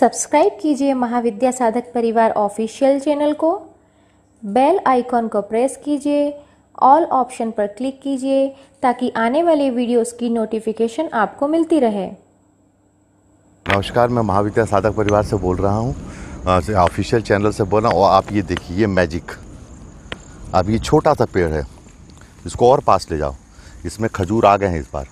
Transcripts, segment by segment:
subscribe कीजिए Mahavidya Sadhak Parivar official channel को bell icon को प्रेस कीजिए ऑल ऑप्शन पर क्लिक कीजिए ताकि आने वाले वीडियोस की नोटिफिकेशन आपको मिलती रहे नमस्कार मैं महाविद्या साधक परिवार से बोल रहा हूँ ऑफिशियल चैनल से बोल रहा हूँ आप ये देखिए ये मैजिक अब ये छोटा सा पेड़ है इसको और पास ले जाओ इसमें खजूर आ गए हैं इस बार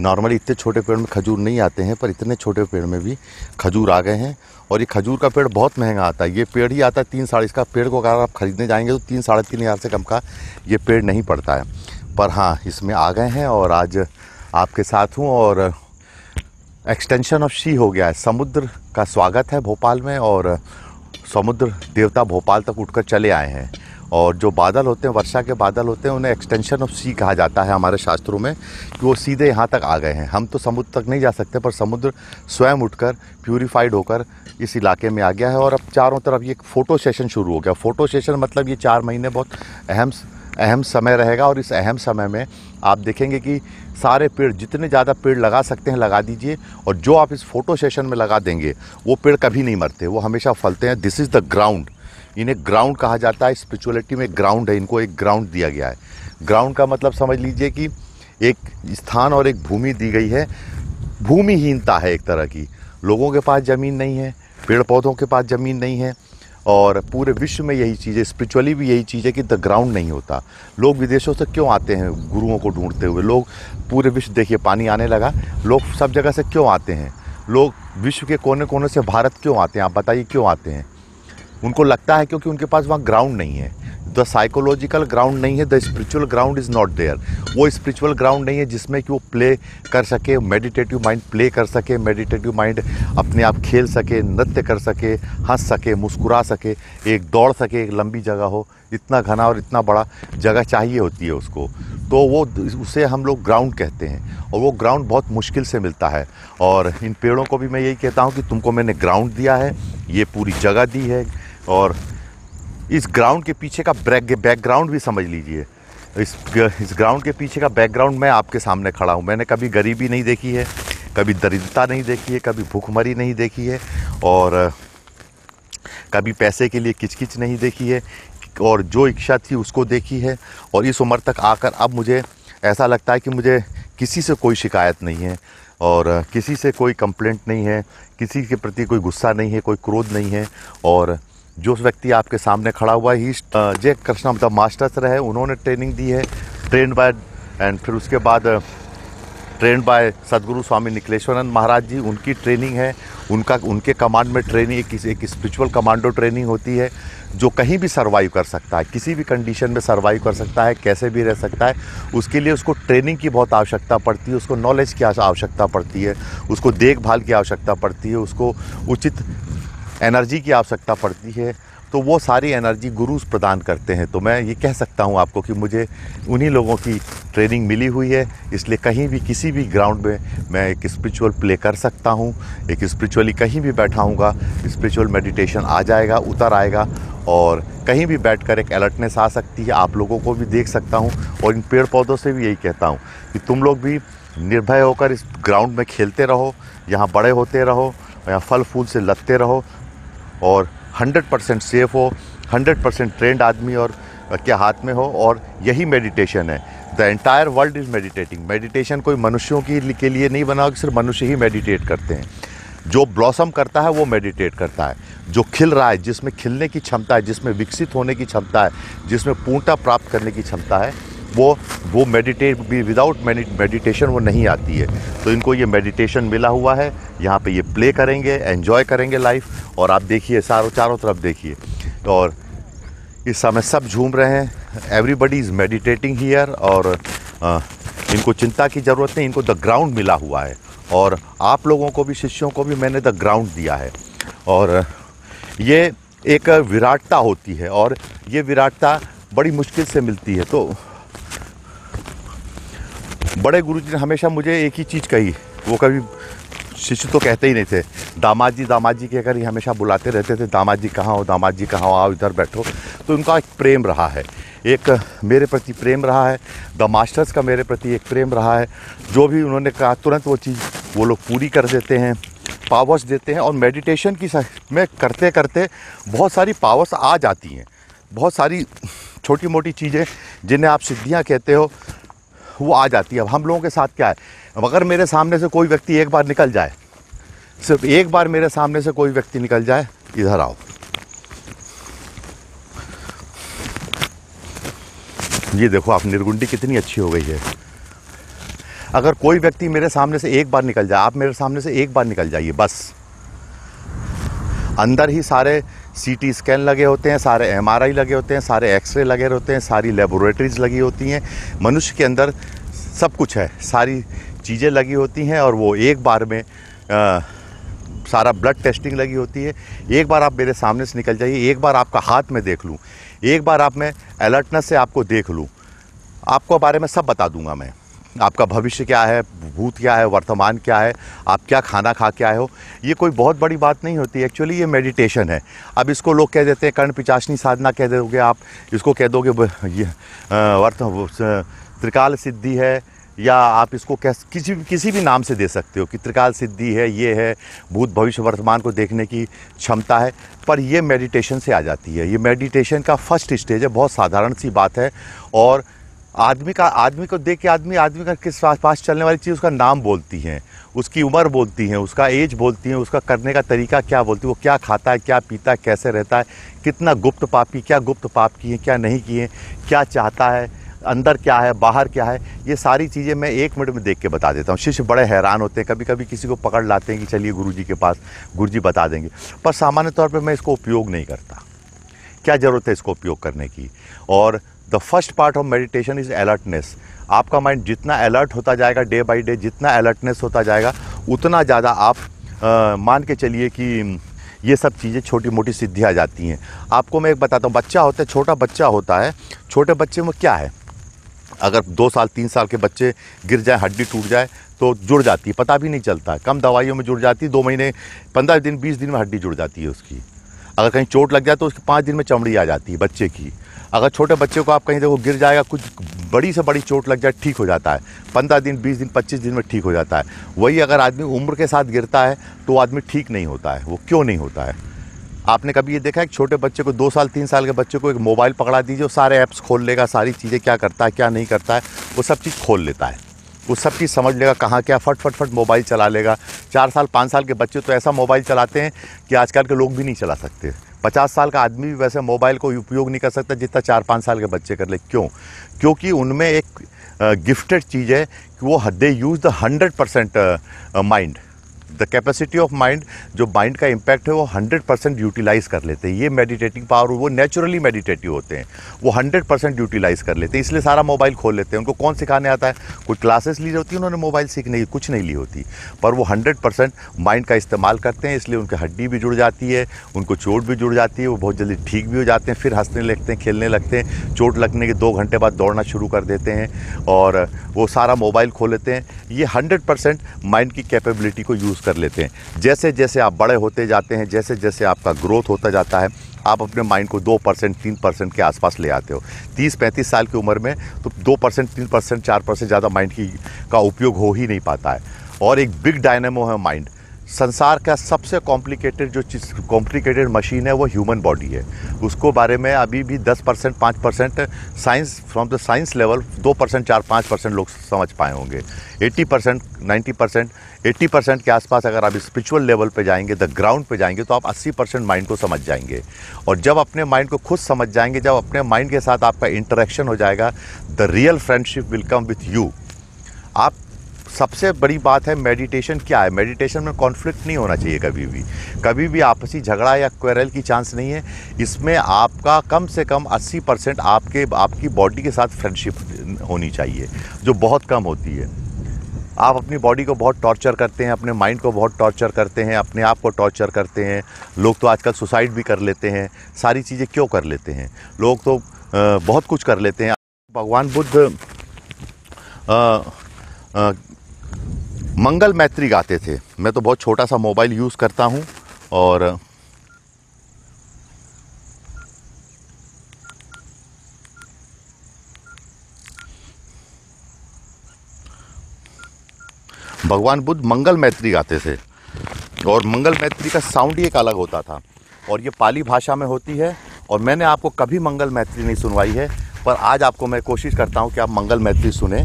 नॉर्मली इतने छोटे पेड़ में खजूर नहीं आते हैं पर इतने छोटे पेड़ में भी खजूर आ गए हैं और ये खजूर का पेड़ बहुत महंगा आता है ये पेड़ ही आता है तीन साढ़े इसका पेड़ को अगर आप ख़रीदने जाएंगे तो तीन साढ़े तीन हज़ार से कम का ये पेड़ नहीं पड़ता है पर हाँ इसमें आ गए हैं और आज आपके साथ हूँ और एक्सटेंशन ऑफ शी हो गया है समुद्र का स्वागत है भोपाल में और समुद्र देवता भोपाल तक उठकर चले आए हैं और जो बादल होते हैं वर्षा के बादल होते हैं उन्हें एक्सटेंशन ऑफ सी कहा जाता है हमारे शास्त्रों में कि वो सीधे यहाँ तक आ गए हैं हम तो समुद्र तक नहीं जा सकते पर समुद्र स्वयं उठकर प्यूरिफाइड होकर इस इलाके में आ गया है और अब चारों तरफ ये फ़ोटो सेशन शुरू हो गया फ़ोटो सेशन मतलब ये चार महीने बहुत अहम अहम समय रहेगा और इस अहम समय में आप देखेंगे कि सारे पेड़ जितने ज़्यादा पेड़ लगा सकते हैं लगा दीजिए और जो आप इस फोटो सेशन में लगा देंगे वो पेड़ कभी नहीं मरते वो हमेशा फलते हैं दिस इज़ द ग्राउंड इन्हें ग्राउंड कहा जाता है स्पिरिचुअलिटी में ग्राउंड है इनको एक ग्राउंड दिया गया है ग्राउंड का मतलब समझ लीजिए कि एक स्थान और एक भूमि दी गई है भूमिहीनता है एक तरह की लोगों के पास ज़मीन नहीं है पेड़ पौधों के पास ज़मीन नहीं है और पूरे विश्व में यही चीज़ है स्पिरिचुअली भी यही चीज़ है कि द ग्राउंड नहीं होता लोग विदेशों से क्यों आते हैं गुरुओं को ढूंढते हुए लोग पूरे विश्व देखिए पानी आने लगा लोग सब जगह से क्यों आते हैं लोग विश्व के कोने कोने से भारत क्यों आते हैं आप बताइए क्यों आते हैं उनको लगता है क्योंकि उनके पास वहाँ ग्राउंड नहीं है द साइकोलॉजिकल ग्राउंड नहीं है the spiritual ground is not there वो स्पिरिचुअल ग्राउंड नहीं है जिसमें कि वो प्ले कर सके मेडिटेटिव माइंड प्ले कर सके मेडिटेटिव माइंड अपने आप खेल सके नृत्य कर सके हंस सके मुस्कुरा सके एक दौड़ सके एक लंबी जगह हो इतना घना और इतना बड़ा जगह चाहिए होती है उसको तो वो उसे हम लोग ग्राउंड कहते हैं और वो ग्राउंड बहुत मुश्किल से मिलता है और इन पेड़ों को भी मैं यही कहता हूँ कि तुमको मैंने ग्राउंड दिया है ये पूरी जगह दी है और इस ग्राउंड के पीछे का बैक बैकग्राउंड भी समझ लीजिए इस इस ग्राउंड के पीछे का बैकग्राउंड मैं आपके सामने खड़ा हूँ मैंने कभी गरीबी नहीं देखी है कभी दरिद्रता नहीं देखी है कभी भूखमरी नहीं देखी है और कभी पैसे के लिए किचकिच नहीं देखी है और जो इच्छा थी उसको देखी है और इस उम्र तक आकर अब मुझे ऐसा लगता है कि मुझे किसी से कोई शिकायत नहीं है और किसी से कोई कंप्लेंट नहीं है किसी के प्रति कोई गुस्सा नहीं है कोई क्रोध नहीं है और जो व्यक्ति आपके सामने खड़ा हुआ ही uh, जय कृष्णा मतलब मास्टर्स रहे उन्होंने ट्रेनिंग दी है ट्रेन बाय एंड फिर उसके बाद ट्रेन uh, बाय सदगुरु स्वामी निकलेश्वरनंद महाराज जी उनकी ट्रेनिंग है उनका उनके कमांड में ट्रेनिंग एक, एक स्पिरिचुअल कमांडो ट्रेनिंग होती है जो कहीं भी सरवाइव कर सकता है किसी भी कंडीशन में सरवाइव कर सकता है कैसे भी रह सकता है उसके लिए उसको ट्रेनिंग की बहुत आवश्यकता पड़ती है उसको नॉलेज की आवश्यकता पड़ती है उसको देखभाल की आवश्यकता पड़ती है उसको उचित एनर्जी की आवश्यकता पड़ती है तो वो सारी एनर्जी गुरुज प्रदान करते हैं तो मैं ये कह सकता हूँ आपको कि मुझे उन्हीं लोगों की ट्रेनिंग मिली हुई है इसलिए कहीं भी किसी भी ग्राउंड में मैं एक स्पिरिचुअल प्ले कर सकता हूँ एक स्पिरिचुअली कहीं भी बैठा हूँगा स्पिरिचुअल मेडिटेशन आ जाएगा उतर आएगा और कहीं भी बैठ एक अलर्टनेस आ सकती है आप लोगों को भी देख सकता हूँ और इन पेड़ पौधों से भी यही कहता हूँ कि तुम लोग भी निर्भय होकर इस ग्राउंड में खेलते रहो यहाँ बड़े होते रहो यहाँ फल फूल से लगते रहो और 100 परसेंट सेफ हो 100 परसेंट ट्रेंड आदमी और के हाथ में हो और यही मेडिटेशन है the entire world is meditating meditation कोई मनुष्यों की के लिए नहीं बना कि सिर्फ मनुष्य ही मेडिटेट करते हैं जो ब्लॉसम करता है वो मेडिटेट करता है जो खिल रहा है जिसमें खिलने की क्षमता है जिसमें विकसित होने की क्षमता है जिसमें पूर्णता प्राप्त करने की क्षमता है वो वो मेडिटेट भी विदाउट मेडिटेशन वो नहीं आती है तो इनको ये मेडिटेशन मिला हुआ है यहाँ पे ये प्ले करेंगे एन्जॉय करेंगे लाइफ और आप देखिए सारों चारों तरफ देखिए और इस समय सब झूम रहे हैं एवरीबडी इज़ मेडिटेटिंग हीयर और आ, इनको चिंता की ज़रूरत नहीं इनको द ग्राउंड मिला हुआ है और आप लोगों को भी शिष्यों को भी मैंने द ग्राउंड दिया है और ये एक विराटता होती है और ये विराटता बड़ी मुश्किल से मिलती है तो बड़े गुरु जी ने हमेशा मुझे एक ही चीज़ कही वो कभी शिष्य तो कहते ही नहीं थे दामाद जी दामाद जी कहकर ही हमेशा बुलाते रहते थे दामाद जी कहाँ हो दामाद जी कहाँ हो आओ इधर बैठो तो उनका एक प्रेम रहा है एक मेरे प्रति प्रेम रहा है द मास्टर्स का मेरे प्रति एक प्रेम रहा है जो भी उन्होंने कहा तुरंत वो चीज़ वो लोग पूरी कर देते हैं पावर्स देते हैं और मेडिटेशन की में करते करते बहुत सारी पावर्स आ जाती हैं बहुत सारी छोटी मोटी चीज़ें जिन्हें आप सिद्धियाँ कहते हो वो आ जाती है अब हम लोगों के साथ क्या है अगर मेरे सामने से कोई व्यक्ति एक बार निकल जाए सिर्फ एक बार मेरे सामने से कोई व्यक्ति निकल जाए इधर आओ ये देखो आप निर्गुंडी कितनी अच्छी हो गई है अगर कोई व्यक्ति मेरे सामने से एक बार निकल जाए आप मेरे सामने से एक बार निकल जाइए बस अंदर ही सारे सीटी स्कैन लगे होते हैं सारे एमआरआई लगे होते हैं सारे एक्सरे लगे होते हैं सारी लेबोरेटरीज लगी होती हैं मनुष्य के अंदर सब कुछ है सारी चीज़ें लगी होती हैं और वो एक बार में आ, सारा ब्लड टेस्टिंग लगी होती है एक बार आप मेरे सामने से निकल जाइए एक बार आपका हाथ में देख लूँ एक बार आप मैं अलर्टनेस से आपको देख लूँ आपको बारे में सब बता दूंगा मैं आपका भविष्य क्या है भूत क्या है वर्तमान क्या है आप क्या खाना खा के आए हो ये कोई बहुत बड़ी बात नहीं होती एक्चुअली ये मेडिटेशन है अब इसको लोग कह देते हैं कर्ण पिचाशनी साधना कह दोगे आप इसको कह दोगे ये वर्त त्रिकाल सिद्धि है या आप इसको कह किसी किसी भी नाम से दे सकते हो कि त्रिकाल सिद्धि है ये है भूत भविष्य वर्तमान को देखने की क्षमता है पर ये मेडिटेशन से आ जाती है ये मेडिटेशन का फर्स्ट स्टेज है बहुत साधारण सी बात है और आदमी का आदमी को देख के आदमी आदमी का किस पास चलने वाली चीज़ उसका नाम बोलती हैं उसकी उम्र बोलती हैं उसका एज बोलती हैं उसका करने का तरीका क्या बोलती है वो क्या खाता है क्या पीता है कैसे रहता है कितना गुप्त पाप की क्या गुप्त पाप किए क्या नहीं किए क्या चाहता है अंदर क्या है बाहर क्या है ये सारी चीज़ें मैं एक मिनट में देख के बता देता हूँ शिष्य बड़े हैरान होते हैं कभी कभी किसी को पकड़ लाते हैं कि चलिए गुरु जी के पास गुरु जी बता देंगे पर सामान्य तौर पर मैं इसको उपयोग नहीं करता क्या ज़रूरत है इसको उपयोग करने की और the first part of meditation is alertness आपका माइंड जितना अलर्ट होता जाएगा डे बाई डे जितना अलर्टनेस होता जाएगा उतना ज़्यादा आप आ, मान के चलिए कि ये सब चीज़ें छोटी मोटी सिद्धियाँ जाती हैं आपको मैं एक बताता हूँ बच्चा होता है छोटा बच्चा होता है छोटे बच्चे में क्या है अगर दो साल तीन साल के बच्चे गिर जाए हड्डी टूट जाए तो जुड़ जाती है पता भी नहीं चलता कम दवाइयों में जुड़ जाती है दो महीने पंद्रह दिन बीस दिन में हड्डी जुड़ जाती है उसकी अगर कहीं चोट लग जाए तो उसके पाँच दिन में चमड़ी आ जाती है बच्चे की अगर छोटे बच्चे को आप कहीं देखो तो गिर जाएगा कुछ बड़ी से बड़ी चोट लग जाए ठीक हो जाता है पंद्रह दिन बीस दिन पच्चीस दिन में ठीक हो जाता है वही अगर आदमी उम्र के साथ गिरता है तो आदमी ठीक नहीं होता है वो क्यों नहीं होता है आपने कभी ये देखा है छोटे बच्चे को दो साल तीन साल के बच्चे को एक मोबाइल पकड़ा दीजिए वो सारे ऐप्स खोल लेगा सारी चीज़ें क्या करता है क्या नहीं करता है वो सब चीज़ खोल लेता है वो सब चीज़ समझ लेगा कहाँ क्या फट फट फट मोबाइल चला लेगा चार साल पाँच साल के बच्चे तो ऐसा मोबाइल चलाते हैं कि आजकल के लोग भी नहीं चला सकते पचास साल का आदमी भी वैसे मोबाइल को उपयोग नहीं कर सकता जितना चार पाँच साल के बच्चे कर ले क्यों क्योंकि उनमें एक गिफ्टेड चीज़ है कि वो they use the hundred percent mind the capacity of mind जो माइंड का इम्पैक्ट है वो 100 परसेंट यूटिलाइज़ कर लेते हैं ये मेडिटेटिंग पावर वो नेचुरली मेडिटेटिव होते हैं वो 100 परसेंट यूटिलाइज़ कर लेते हैं इसलिए सारा मोबाइल खोल लेते हैं उनको कौन सिखाने आता है कोई क्लासेस ली होती है उन्होंने मोबाइल सीखने की कुछ नहीं ली होती पर वो हंड्रेड परसेंट माइंड का इस्तेमाल करते हैं इसलिए उनकी हड्डी भी जुड़ जाती है उनको चोट भी जुड़ जाती है वो बहुत जल्दी ठीक भी हो जाते हैं फिर हंसने लगते हैं खेलने लगते हैं चोट लगने के दो घंटे बाद दौड़ना शुरू कर देते हैं और वो सारा मोबाइल खोल लेते हैं ये हंड्रेड माइंड की कैपेबिलिटी को यूज़ कर लेते हैं जैसे जैसे आप बड़े होते जाते हैं जैसे जैसे आपका ग्रोथ होता जाता है आप अपने माइंड को दो परसेंट तीन परसेंट के आसपास ले आते हो तीस पैंतीस साल की उम्र में तो दो परसेंट तीन परसेंट चार परसेंट ज़्यादा माइंड की का उपयोग हो ही नहीं पाता है और एक बिग डायनेमो है माइंड संसार का सबसे कॉम्प्लिकेटेड जो चीज़ कॉम्प्लिकेटेड मशीन है वो ह्यूमन बॉडी है उसको बारे में अभी भी 10 परसेंट पाँच percent science from the science level दो परसेंट चार पाँच परसेंट लोग समझ पाए होंगे 80 percent ninety percent eighty percent के आसपास अगर आप स्पिरिचुअल लेवल पे जाएंगे द ग्राउंड पे जाएंगे तो आप 80 परसेंट माइंड को समझ जाएंगे और जब अपने माइंड को खुद समझ जाएंगे जब अपने माइंड के साथ आपका इंटरेक्शन हो जाएगा the real friendship will come with you आप सबसे बड़ी बात है मेडिटेशन क्या है मेडिटेशन में कॉन्फ्लिक्ट नहीं होना चाहिए कभी भी कभी भी आपसी झगड़ा या क्वेरल की चांस नहीं है इसमें आपका कम से कम 80 परसेंट आपके आपकी बॉडी के साथ फ्रेंडशिप होनी चाहिए जो बहुत कम होती है आप अपनी बॉडी को बहुत टॉर्चर करते हैं अपने माइंड को बहुत टॉर्चर करते हैं अपने आप को टॉर्चर करते हैं लोग तो आजकल सुसाइड भी कर लेते हैं सारी चीज़ें क्यों कर लेते हैं लोग तो बहुत कुछ कर लेते हैं भगवान बुद्ध मंगल मैत्री गाते थे मैं तो बहुत छोटा सा मोबाइल यूज़ करता हूँ और भगवान बुद्ध मंगल मैत्री गाते थे और मंगल मैत्री का साउंड ही एक अलग होता था और ये पाली भाषा में होती है और मैंने आपको कभी मंगल मैत्री नहीं सुनवाई है पर आज आपको मैं कोशिश करता हूँ कि आप मंगल मैत्री सुनें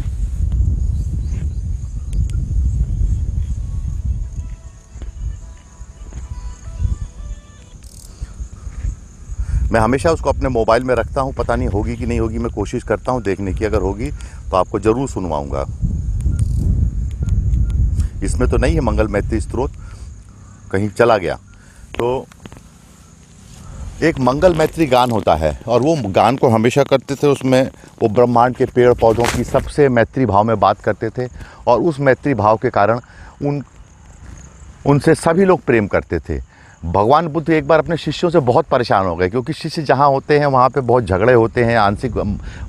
मैं हमेशा उसको अपने मोबाइल में रखता हूँ पता नहीं होगी कि नहीं होगी मैं कोशिश करता हूँ देखने की अगर होगी तो आपको ज़रूर सुनवाऊँगा इसमें तो नहीं है मंगल मैत्री स्त्रोत कहीं चला गया तो एक मंगल मैत्री गान होता है और वो गान को हमेशा करते थे उसमें वो ब्रह्मांड के पेड़ पौधों की सबसे मैत्री भाव में बात करते थे और उस मैत्री भाव के कारण उन उनसे सभी लोग प्रेम करते थे भगवान बुद्ध एक बार अपने शिष्यों से बहुत परेशान हो गए क्योंकि शिष्य जहाँ होते हैं वहाँ पे बहुत झगड़े होते हैं आंशिक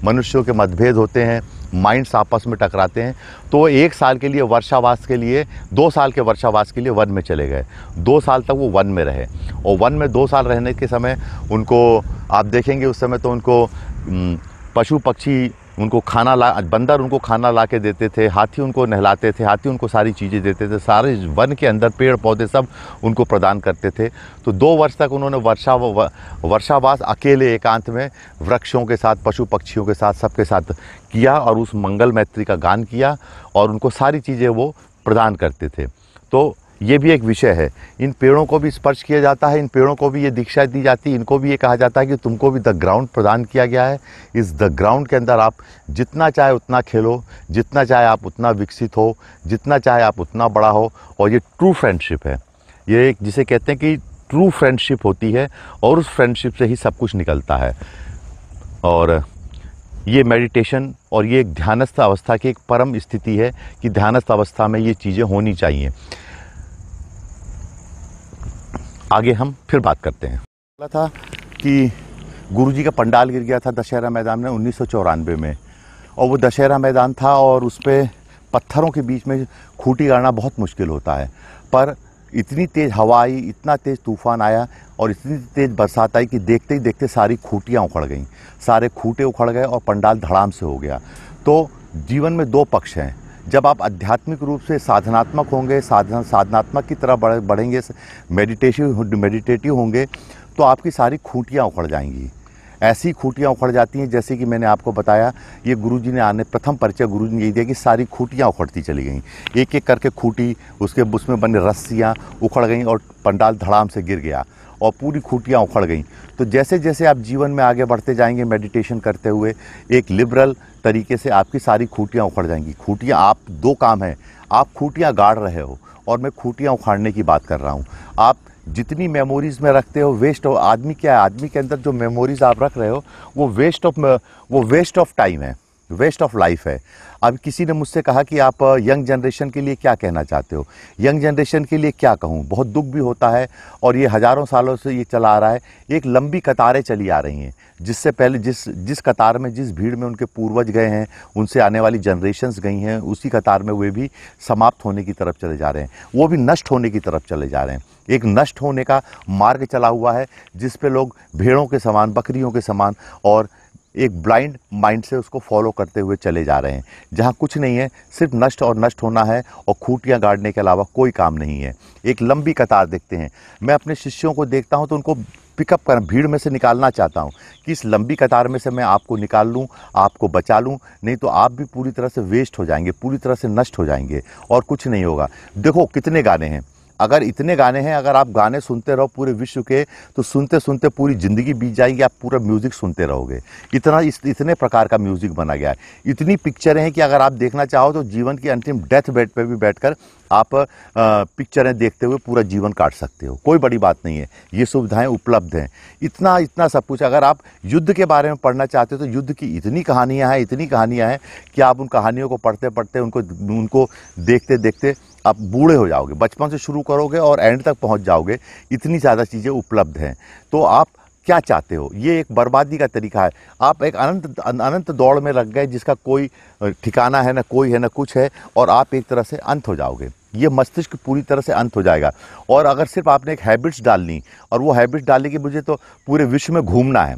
मनुष्यों के मतभेद होते हैं माइंड्स आपस में टकराते हैं तो एक साल के लिए वर्षावास के लिए दो साल के वर्षावास के लिए वन में चले गए दो साल तक वो वन में रहे और वन में दो साल रहने के समय उनको आप देखेंगे उस समय तो उनको पशु पक्षी उनको खाना ला बंदर उनको खाना ला के देते थे हाथी उनको नहलाते थे हाथी उनको सारी चीज़ें देते थे सारे वन के अंदर पेड़ पौधे सब उनको प्रदान करते थे तो दो वर्ष तक उन्होंने वर्षा वर्षावास अकेले एकांत में वृक्षों के साथ पशु पक्षियों के साथ सबके साथ किया और उस मंगल मैत्री का गान किया और उनको सारी चीज़ें वो प्रदान करते थे तो ये भी एक विषय है इन पेड़ों को भी स्पर्श किया जाता है इन पेड़ों को भी ये दीक्षा दी जाती है इनको भी ये कहा जाता है कि तुमको भी द ग्राउंड प्रदान किया गया है इस द ग्राउंड के अंदर आप जितना चाहे उतना खेलो जितना चाहे आप उतना विकसित हो जितना चाहे आप उतना बड़ा हो और ये ट्रू फ्रेंडशिप है ये एक जिसे कहते हैं कि ट्रू फ्रेंडशिप होती है और उस फ्रेंडशिप से ही सब कुछ निकलता है और ये मेडिटेशन और ये एक ध्यानस्थ अवस्था की एक परम स्थिति है कि ध्यानस्थ अवस्था में ये चीज़ें होनी चाहिए आगे हम फिर बात करते हैं बोला था कि गुरुजी का पंडाल गिर गया था दशहरा मैदान में उन्नीस में और वो दशहरा मैदान था और उस पर पत्थरों के बीच में खूटी गाड़ना बहुत मुश्किल होता है पर इतनी तेज़ हवा आई इतना तेज़ तूफान आया और इतनी तेज़ बरसात आई कि देखते ही देखते सारी खूटियाँ उखड़ गईं सारे खूटे उखड़ गए और पंडाल धड़ाम से हो गया तो जीवन में दो पक्ष हैं जब आप आध्यात्मिक रूप से साधनात्मक होंगे साधना साधनात्मक की तरह बढ़ बढ़ेंगे मेडिटेश मेडिटेटिव होंगे तो आपकी सारी खूंटियाँ उखड़ जाएंगी ऐसी खूंटियाँ उखड़ जाती हैं जैसे कि मैंने आपको बताया ये गुरुजी ने आने प्रथम परिचय गुरुजी ने यही दिया कि सारी खूंटियाँ उखड़ती चली गई एक एक करके खूंटी उसके उसमें बने रस्सियाँ उखड़ गई और पंडाल धड़ाम से गिर गया और पूरी खूटियाँ उखड़ गई तो जैसे जैसे आप जीवन में आगे बढ़ते जाएंगे मेडिटेशन करते हुए एक लिबरल तरीके से आपकी सारी खूटियाँ उखड़ जाएंगी खूटियाँ आप दो काम हैं आप खूटियाँ गाड़ रहे हो और मैं खूटियाँ उखाड़ने की बात कर रहा हूँ आप जितनी मेमोरीज़ में रखते हो वेस्ट हो आदमी क्या है आदमी के अंदर जो मेमोरीज़ आप रख रहे हो वो वेस्ट ऑफ वो वेस्ट ऑफ टाइम है वेस्ट ऑफ लाइफ है अब किसी ने मुझसे कहा कि आप यंग जनरेशन के लिए क्या कहना चाहते हो यंग जनरेशन के लिए क्या कहूँ बहुत दुख भी होता है और ये हज़ारों सालों से ये चला आ रहा है एक लंबी कतारें चली आ रही हैं जिससे पहले जिस जिस कतार में जिस भीड़ में उनके पूर्वज गए हैं उनसे आने वाली जनरेशन्स गई हैं उसी कतार में वे भी समाप्त होने की तरफ चले जा रहे हैं वो भी नष्ट होने की तरफ चले जा रहे हैं एक नष्ट होने का मार्ग चला हुआ है जिस पे लोग भेड़ों के समान बकरियों के समान और एक ब्लाइंड माइंड से उसको फॉलो करते हुए चले जा रहे हैं जहाँ कुछ नहीं है सिर्फ नष्ट और नष्ट होना है और खूटियाँ गाड़ने के अलावा कोई काम नहीं है एक लंबी कतार देखते हैं मैं अपने शिष्यों को देखता हूँ तो उनको पिकअप कर भीड़ में से निकालना चाहता हूँ कि इस लंबी कतार में से मैं आपको निकाल लूँ आपको बचा लूँ नहीं तो आप भी पूरी तरह से वेस्ट हो जाएंगे पूरी तरह से नष्ट हो जाएंगे और कुछ नहीं होगा देखो कितने गाने हैं अगर इतने गाने हैं अगर आप गाने सुनते रहो पूरे विश्व के तो सुनते सुनते पूरी ज़िंदगी बीत जाएगी आप पूरा म्यूज़िक सुनते रहोगे इतना इस इतने प्रकार का म्यूज़िक बना गया है इतनी पिक्चरें हैं कि अगर आप देखना चाहो तो जीवन की अंतिम डेथ बेड पर भी बैठकर आप पिक्चरें देखते हुए पूरा जीवन काट सकते हो कोई बड़ी बात नहीं है ये सुविधाएं उपलब्ध हैं इतना इतना सब कुछ अगर आप युद्ध के बारे में पढ़ना चाहते हो तो युद्ध की इतनी कहानियाँ हैं इतनी कहानियाँ हैं कि आप उन कहानियों को पढ़ते पढ़ते उनको उनको देखते देखते आप बूढ़े हो जाओगे बचपन से शुरू करोगे और एंड तक पहुंच जाओगे इतनी ज़्यादा चीज़ें उपलब्ध हैं तो आप क्या चाहते हो ये एक बर्बादी का तरीका है आप एक अनंत अनंत दौड़ में लग गए जिसका कोई ठिकाना है ना कोई है ना कुछ है और आप एक तरह से अंत हो जाओगे ये मस्तिष्क पूरी तरह से अंत हो जाएगा और अगर सिर्फ आपने एक हैबिट्स डालनी और वो हैबिट्स डालने की मुझे तो पूरे विश्व में घूमना है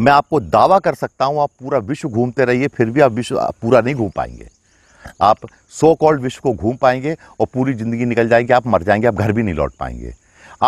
मैं आपको दावा कर सकता हूँ आप पूरा विश्व घूमते रहिए फिर भी आप विश्व पूरा नहीं घूम पाएंगे आप सो कॉल्ड विश्व को घूम पाएंगे और पूरी ज़िंदगी निकल जाएगी आप मर जाएंगे आप घर भी नहीं लौट पाएंगे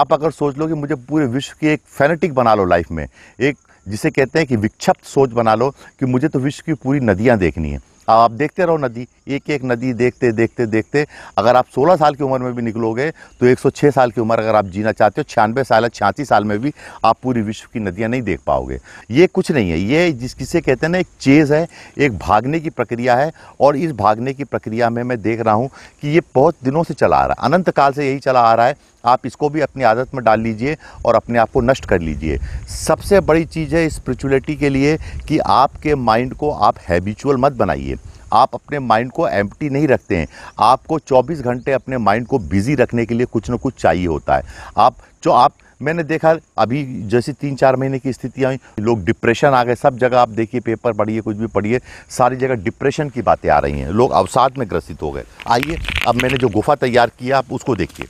आप अगर सोच लो कि मुझे पूरे विश्व की एक फैनेटिक बना लो लाइफ में एक जिसे कहते हैं कि विक्षिप्त सोच बना लो कि मुझे तो विश्व की पूरी नदियाँ देखनी है आप देखते रहो नदी एक एक नदी देखते देखते देखते अगर आप 16 साल की उम्र में भी निकलोगे तो 106 साल की उम्र अगर आप जीना चाहते हो छियानवे साल या छियासी साल में भी आप पूरी विश्व की नदियाँ नहीं देख पाओगे ये कुछ नहीं है ये जिस किसे कहते हैं ना एक चेज़ है एक भागने की प्रक्रिया है और इस भागने की प्रक्रिया में मैं देख रहा हूँ कि ये बहुत दिनों से चला आ रहा है अनंत काल से यही चला आ रहा है आप इसको भी अपनी आदत में डाल लीजिए और अपने आप को नष्ट कर लीजिए सबसे बड़ी चीज़ है स्पिरिचुअलिटी के लिए कि आपके माइंड को आप हैबिचुअल मत बनाइए आप अपने माइंड को एम्प्टी नहीं रखते हैं आपको 24 घंटे अपने माइंड को बिज़ी रखने के लिए कुछ ना कुछ चाहिए होता है आप जो आप मैंने देखा अभी जैसे तीन चार महीने की स्थिति आई लोग डिप्रेशन आ गए सब जगह आप देखिए पेपर पढ़िए कुछ भी पढ़िए सारी जगह डिप्रेशन की बातें आ रही हैं लोग अवसाद में ग्रसित हो गए आइए अब मैंने जो गुफा तैयार किया आप उसको देखिए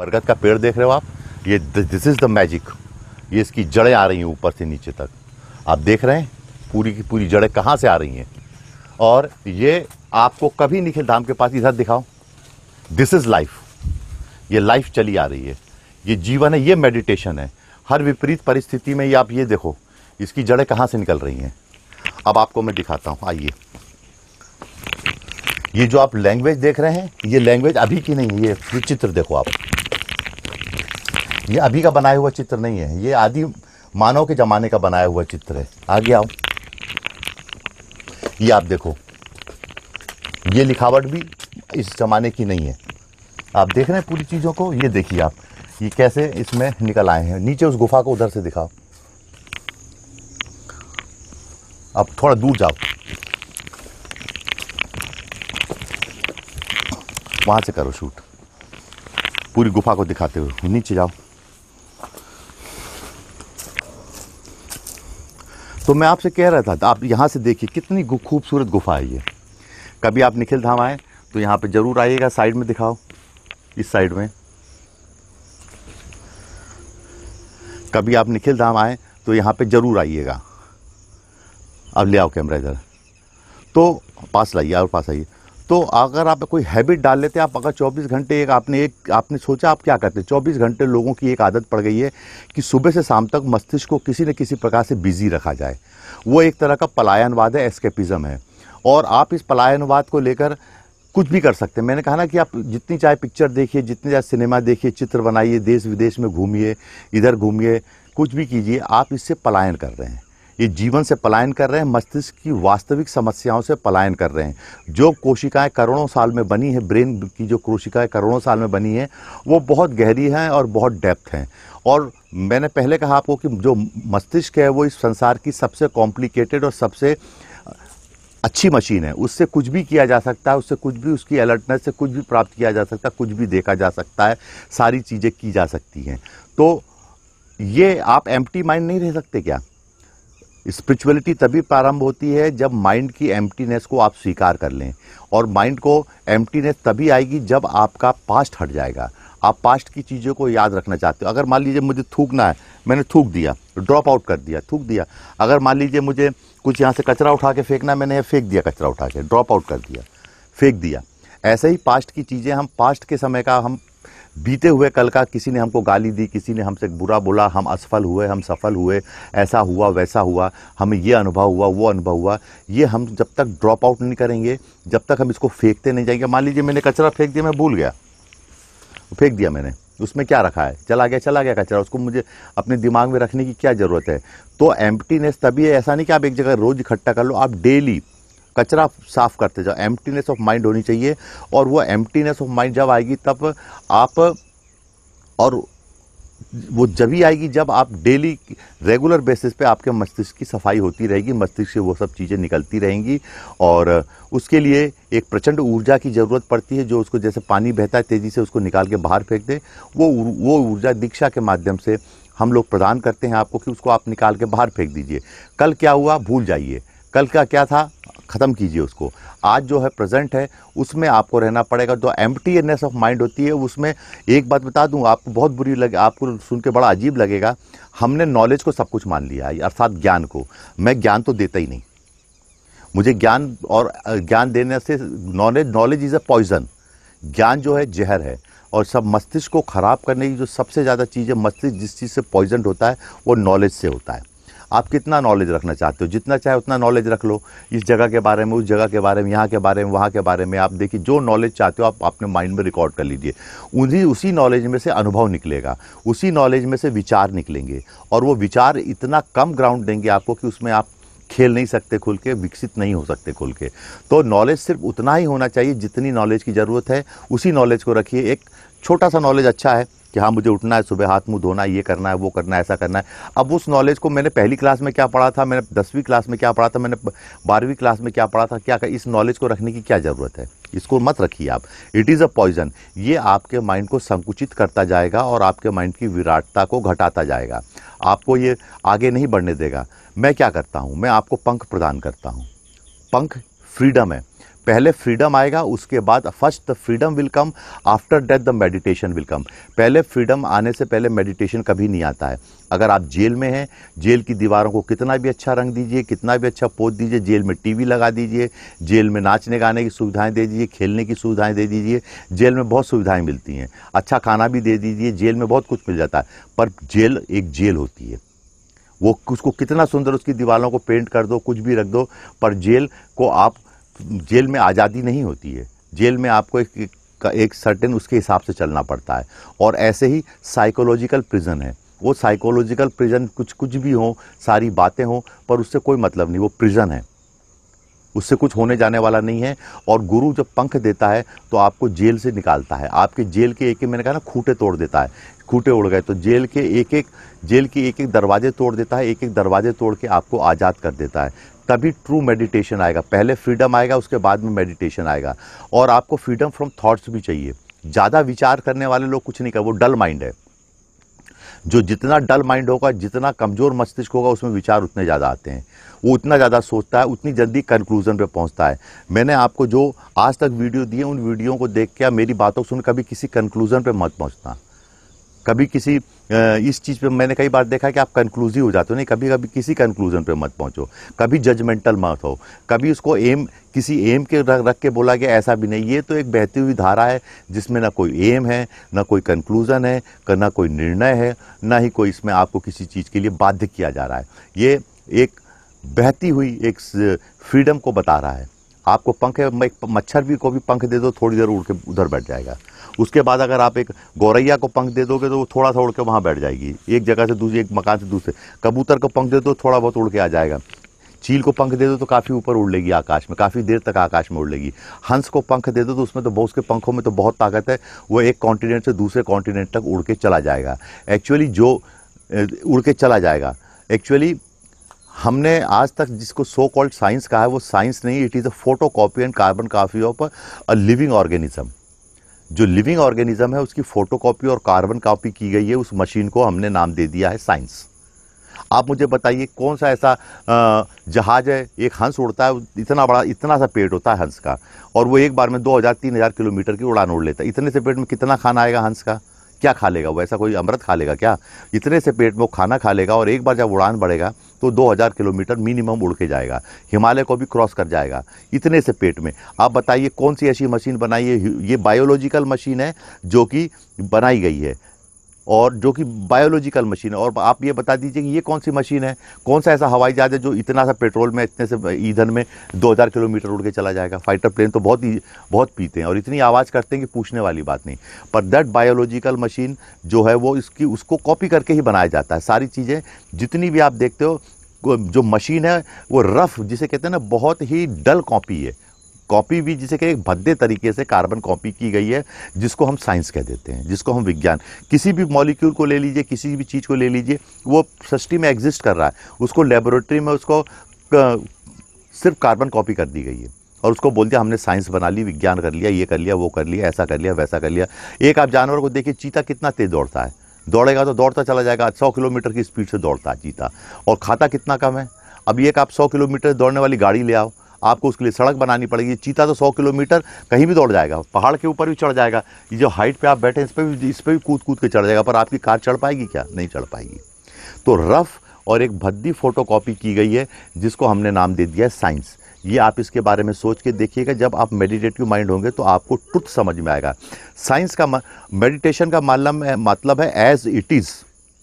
बरगद का पेड़ देख रहे हो आप ये दिस इज़ द मैजिक ये इसकी जड़ें आ रही हैं ऊपर से नीचे तक आप देख रहे हैं पूरी की पूरी जड़ें कहाँ से आ रही हैं और ये आपको कभी निखिल धाम के पास इधर दिखाओ दिस इज़ लाइफ ये लाइफ चली आ रही है ये जीवन है ये मेडिटेशन है हर विपरीत परिस्थिति में ये आप ये देखो इसकी जड़ें कहाँ से निकल रही हैं अब आपको मैं दिखाता हूँ आइए ये जो आप लैंग्वेज देख रहे हैं ये लैंग्वेज अभी की नहीं है ये चित्र देखो आप ये अभी का बनाया हुआ चित्र नहीं है ये आदि मानव के ज़माने का बनाया हुआ चित्र है आगे आओ ये आप देखो ये लिखावट भी इस ज़माने की नहीं है आप देख रहे हैं पूरी चीज़ों को ये देखिए आप ये कैसे इसमें निकल आए हैं नीचे उस गुफा को उधर से दिखाओ अब थोड़ा दूर जाओ वहाँ से करो शूट पूरी गुफा को दिखाते हुए नीचे जाओ तो मैं आपसे कह रहा था आप यहाँ से देखिए कितनी खूबसूरत गुफा है ये कभी आप निखिल धाम आए तो यहाँ पे ज़रूर आइएगा साइड में दिखाओ इस साइड में कभी आप निखिल धाम आए तो यहाँ पे ज़रूर आइएगा अब ले आओ कैमरा इधर तो पास लाइए और पास आइए तो अगर आप कोई हैबिट डाल लेते हैं आप अगर 24 घंटे एक आपने एक आपने सोचा आप क्या करते 24 घंटे लोगों की एक आदत पड़ गई है कि सुबह से शाम तक मस्तिष्क को किसी न किसी प्रकार से बिजी रखा जाए वो एक तरह का पलायनवाद है एस्केपिज़म है और आप इस पलायनवाद को लेकर कुछ भी कर सकते हैं मैंने कहा ना कि आप जितनी चाहे पिक्चर देखिए जितनी चाहे सिनेमा देखिए चित्र बनाइए देश विदेश में घूमिए इधर घूमिए कुछ भी कीजिए आप इससे पलायन कर रहे हैं ये जीवन से पलायन कर रहे हैं मस्तिष्क की वास्तविक समस्याओं से पलायन कर रहे हैं जो कोशिकाएं करोड़ों साल में बनी है ब्रेन की जो कोशिकाएं करोड़ों साल में बनी है वो बहुत गहरी हैं और बहुत डेप्थ हैं और मैंने पहले कहा आपको कि जो मस्तिष्क है वो इस संसार की सबसे कॉम्प्लिकेटेड और सबसे अच्छी मशीन है उससे कुछ भी किया जा सकता है उससे कुछ भी उसकी अलर्टनेस से कुछ भी प्राप्त किया जा सकता है कुछ भी देखा जा सकता है सारी चीज़ें की जा सकती हैं तो ये आप एम्प्टी माइंड नहीं रह सकते क्या स्पिरिचुअलिटी तभी प्रारंभ होती है जब माइंड की एम्प्टीनेस को आप स्वीकार कर लें और माइंड को एम्प्टीनेस तभी आएगी जब आपका पास्ट हट जाएगा आप पास्ट की चीज़ों को याद रखना चाहते हो अगर मान लीजिए मुझे थूकना है मैंने थूक दिया ड्रॉप आउट कर दिया थूक दिया अगर मान लीजिए मुझे कुछ यहाँ से कचरा उठा के फेंकना मैंने फेंक दिया कचरा उठा के ड्रॉप आउट कर दिया फेंक दिया ऐसे ही पास्ट की चीज़ें हम पास्ट के समय का हम बीते हुए कल का किसी ने हमको गाली दी किसी ने हमसे बुरा बोला हम असफल हुए हम सफल हुए ऐसा हुआ वैसा हुआ हमें ये अनुभव हुआ वो अनुभव हुआ ये हम जब तक ड्रॉप आउट नहीं करेंगे जब तक हम इसको फेंकते नहीं जाएंगे मान लीजिए मैंने कचरा फेंक दिया मैं भूल गया फेंक दिया मैंने उसमें क्या रखा है चला गया चला गया कचरा उसको मुझे अपने दिमाग में रखने की क्या ज़रूरत है तो एम्प्टीनेस तभी है ऐसा नहीं कि आप एक जगह रोज़ इकट्ठा कर लो आप डेली कचरा साफ करते जाओ एम्प्टीनेस ऑफ माइंड होनी चाहिए और वो एम्प्टीनेस ऑफ माइंड जब आएगी तब आप और वो जब ही आएगी जब आप डेली रेगुलर बेसिस पे आपके मस्तिष्क की सफाई होती रहेगी मस्तिष्क से वो सब चीज़ें निकलती रहेंगी और उसके लिए एक प्रचंड ऊर्जा की ज़रूरत पड़ती है जो उसको जैसे पानी बहता है तेज़ी से उसको निकाल के बाहर फेंक दे वो वो ऊर्जा दीक्षा के माध्यम से हम लोग प्रदान करते हैं आपको कि उसको आप निकाल के बाहर फेंक दीजिए कल क्या हुआ भूल जाइए कल का क्या था ख़त्म कीजिए उसको आज जो है प्रेजेंट है उसमें आपको रहना पड़ेगा जो एम्प्टीनेस ऑफ माइंड होती है उसमें एक बात बता दूं आपको बहुत बुरी लगे आपको सुन के बड़ा अजीब लगेगा हमने नॉलेज को सब कुछ मान लिया है अर्थात ज्ञान को मैं ज्ञान तो देता ही नहीं मुझे ज्ञान और ज्ञान देने से knowledge knowledge is a poison ज्ञान जो है जहर है और सब मस्तिष्क को ख़राब करने की जो सबसे ज़्यादा चीज़ है मस्तिष्क जिस चीज़ से पॉइजन होता है वो नॉलेज से होता है आप कितना नॉलेज रखना चाहते हो जितना चाहे उतना नॉलेज रख लो इस जगह के बारे में उस जगह के बारे में यहाँ के बारे में वहाँ के बारे में आप देखिए जो नॉलेज चाहते हो आप अपने माइंड में रिकॉर्ड कर लीजिए उन्हीं उसी नॉलेज में से अनुभव निकलेगा उसी नॉलेज में से विचार निकलेंगे और वो विचार इतना कम ग्राउंड देंगे आपको कि उसमें आप खेल नहीं सकते खुल के विकसित नहीं हो सकते खुल के तो नॉलेज सिर्फ उतना ही होना चाहिए जितनी नॉलेज की ज़रूरत है उसी नॉलेज को रखिए एक छोटा सा नॉलेज अच्छा है कि हाँ मुझे उठना है सुबह हाथ मुंह धोना है ये करना है वो करना है ऐसा करना है अब उस नॉलेज को मैंने पहली क्लास में क्या पढ़ा था मैंने दसवीं क्लास में क्या पढ़ा था मैंने बारहवीं क्लास में क्या पढ़ा था क्या कर इस नॉलेज को रखने की क्या ज़रूरत है इसको मत रखिए आप इट इज़ अ पॉइजन ये आपके माइंड को संकुचित करता जाएगा और आपके माइंड की विराटता को घटाता जाएगा आपको ये आगे नहीं बढ़ने देगा मैं क्या करता हूँ मैं आपको पंख प्रदान करता हूँ पंख फ्रीडम है पहले फ्रीडम आएगा उसके बाद first the freedom will come after death the meditation will come पहले फ्रीडम आने से पहले मेडिटेशन कभी नहीं आता है अगर आप जेल में हैं जेल की दीवारों को कितना भी अच्छा रंग दीजिए कितना भी अच्छा पोत दीजिए जेल में टीवी लगा दीजिए जेल में नाचने गाने की सुविधाएं दे दीजिए खेलने की सुविधाएं दे दीजिए जेल में बहुत सुविधाएं मिलती हैं अच्छा खाना भी दे दीजिए जेल में बहुत कुछ मिल जाता है पर जेल एक जेल होती है वो उसको कितना सुंदर उसकी दीवारों को पेंट कर दो कुछ भी रख दो पर जेल को आप जेल में आज़ादी नहीं होती है जेल में आपको एक का एक सर्टेन उसके हिसाब से चलना पड़ता है और ऐसे ही साइकोलॉजिकल प्रिजन है वो साइकोलॉजिकल प्रिजन कुछ कुछ भी हो सारी बातें हों पर उससे कोई मतलब नहीं वो प्रिजन है उससे कुछ होने जाने वाला नहीं है और गुरु जब पंख देता है तो आपको जेल से निकालता है आपके जेल के एक एक मैंने कहा ना खूटे तोड़ देता है खूटे उड़ गए तो जेल के एक एक जेल के एक एक दरवाजे तोड़ देता है एक एक दरवाजे तोड़ के आपको आज़ाद कर देता है तभी ट्रू मेडिटेशन आएगा पहले फ्रीडम आएगा उसके बाद में मेडिटेशन आएगा और आपको फ्रीडम फ्रॉम थॉट्स भी चाहिए ज़्यादा विचार करने वाले लोग कुछ नहीं कर वो डल माइंड है जो जितना डल माइंड होगा जितना कमज़ोर मस्तिष्क होगा उसमें विचार उतने ज़्यादा आते हैं वो उतना ज़्यादा सोचता है उतनी जल्दी कंक्लूजन पे पहुंचता है मैंने आपको जो आज तक वीडियो दिए उन वीडियो को देख के मेरी बातों सुन कभी किसी कंक्लूजन पे मत पहुंचना कभी किसी इस चीज़ पे मैंने कई बार देखा है कि आप कंक्लूजिव हो जाते हो नहीं कभी कभी किसी कंक्लूजन पे मत पहुंचो कभी जजमेंटल मत हो कभी उसको एम किसी एम के रख रख के बोला गया ऐसा भी नहीं ये तो एक बहती हुई धारा है जिसमें ना कोई एम है ना कोई कंक्लूज़न है ना कोई निर्णय है ना ही कोई इसमें आपको किसी चीज़ के लिए बाध्य किया जा रहा है ये एक बहती हुई एक फ्रीडम को बता रहा है आपको पंख एक मच्छर भी को भी पंख दे दो थोड़ी देर उड़ के उधर बैठ जाएगा उसके बाद अगर आप एक गौरैया को पंख दे दोगे तो वो थोड़ा सा उड़ के वहाँ बैठ जाएगी एक जगह से दूसरी एक मकान से दूसरे कबूतर को पंख दे दो तो थोड़ा बहुत उड़ के आ जाएगा चील को पंख दे दो तो काफ़ी ऊपर उड़ लेगी आकाश में काफ़ी देर तक आकाश में उड़ लेगी हंस को पंख दे दो तो उसमें तो बहुत उसके पंखों में तो बहुत ताकत है वो एक कॉन्टिनेंट से दूसरे कॉन्टिनेंट तक उड़ के चला जाएगा एक्चुअली जो उड़ के चला जाएगा एक्चुअली हमने आज तक जिसको सो कॉल्ड साइंस कहा है वो साइंस नहीं it is a photo copy and carbon copy of a living organism जो लिविंग ऑर्गेनिज्म है उसकी फोटोकॉपी और कार्बन कॉपी की गई है उस मशीन को हमने नाम दे दिया है साइंस आप मुझे बताइए कौन सा ऐसा जहाज है एक हंस उड़ता है इतना बड़ा इतना सा पेट होता है हंस का और वो एक बार में दो हज़ार तीन हज़ार किलोमीटर की उड़ान उड़ लेता है इतने से पेट में कितना खाना आएगा हंस का क्या खा लेगा वैसा कोई अमृत खा लेगा क्या इतने से पेट में वो खाना खा लेगा और एक बार जब उड़ान बढ़ेगा तो 2000 किलोमीटर मिनिमम उड़ के जाएगा हिमालय को भी क्रॉस कर जाएगा इतने से पेट में आप बताइए कौन सी ऐसी मशीन बनाई है ये बायोलॉजिकल मशीन है जो कि बनाई गई है और जो कि बायोलॉजिकल मशीन है और आप ये बता दीजिए कि ये कौन सी मशीन है कौन सा ऐसा हवाई जहाज है जो इतना सा पेट्रोल में इतने से ईंधन में 2000 किलोमीटर उड़ के चला जाएगा फाइटर प्लेन तो बहुत ही बहुत पीते हैं और इतनी आवाज़ करते हैं कि पूछने वाली बात नहीं पर दैट बायोलॉजिकल मशीन जो है वो इसकी उसको कॉपी करके ही बनाया जाता है सारी चीज़ें जितनी भी आप देखते हो जो मशीन है वो रफ़ जिसे कहते हैं ना बहुत ही डल कॉपी है कॉपी भी जिसे एक भद्दे तरीके से कार्बन कॉपी की गई है जिसको हम साइंस कह देते हैं जिसको हम विज्ञान किसी भी मॉलिक्यूल को ले लीजिए किसी भी चीज़ को ले लीजिए वो सृष्टि में एग्जिस्ट कर रहा है उसको लेबोरेटरी में उसको सिर्फ कार्बन कॉपी कर दी गई है और उसको बोल दिया हमने साइंस बना ली विज्ञान कर लिया ये कर लिया वो कर लिया ऐसा कर लिया वैसा कर लिया एक आप जानवर को देखिए चीता कितना तेज़ दौड़ता है दौड़ेगा तो दौड़ता चला जाएगा सौ किलोमीटर की स्पीड से दौड़ता है चीता और खाता कितना कम है अब एक आप सौ किलोमीटर दौड़ने वाली गाड़ी ले आओ आपको उसके लिए सड़क बनानी पड़ेगी चीता तो सौ किलोमीटर कहीं भी दौड़ जाएगा पहाड़ के ऊपर भी चढ़ जाएगा ये जो हाइट पर आप बैठे इस पर भी इस पर भी कूद कूद के चढ़ जाएगा पर आपकी कार चढ़ पाएगी क्या नहीं चढ़ पाएगी तो रफ़ और एक भद्दी फोटोकॉपी की गई है जिसको हमने नाम दे दिया है साइंस ये आप इसके बारे में सोच के देखिएगा जब आप मेडिटेटिव माइंड होंगे तो आपको ट्रुथ समझ में आएगा साइंस का मेडिटेशन का मतलब मतलब है एज इट इज़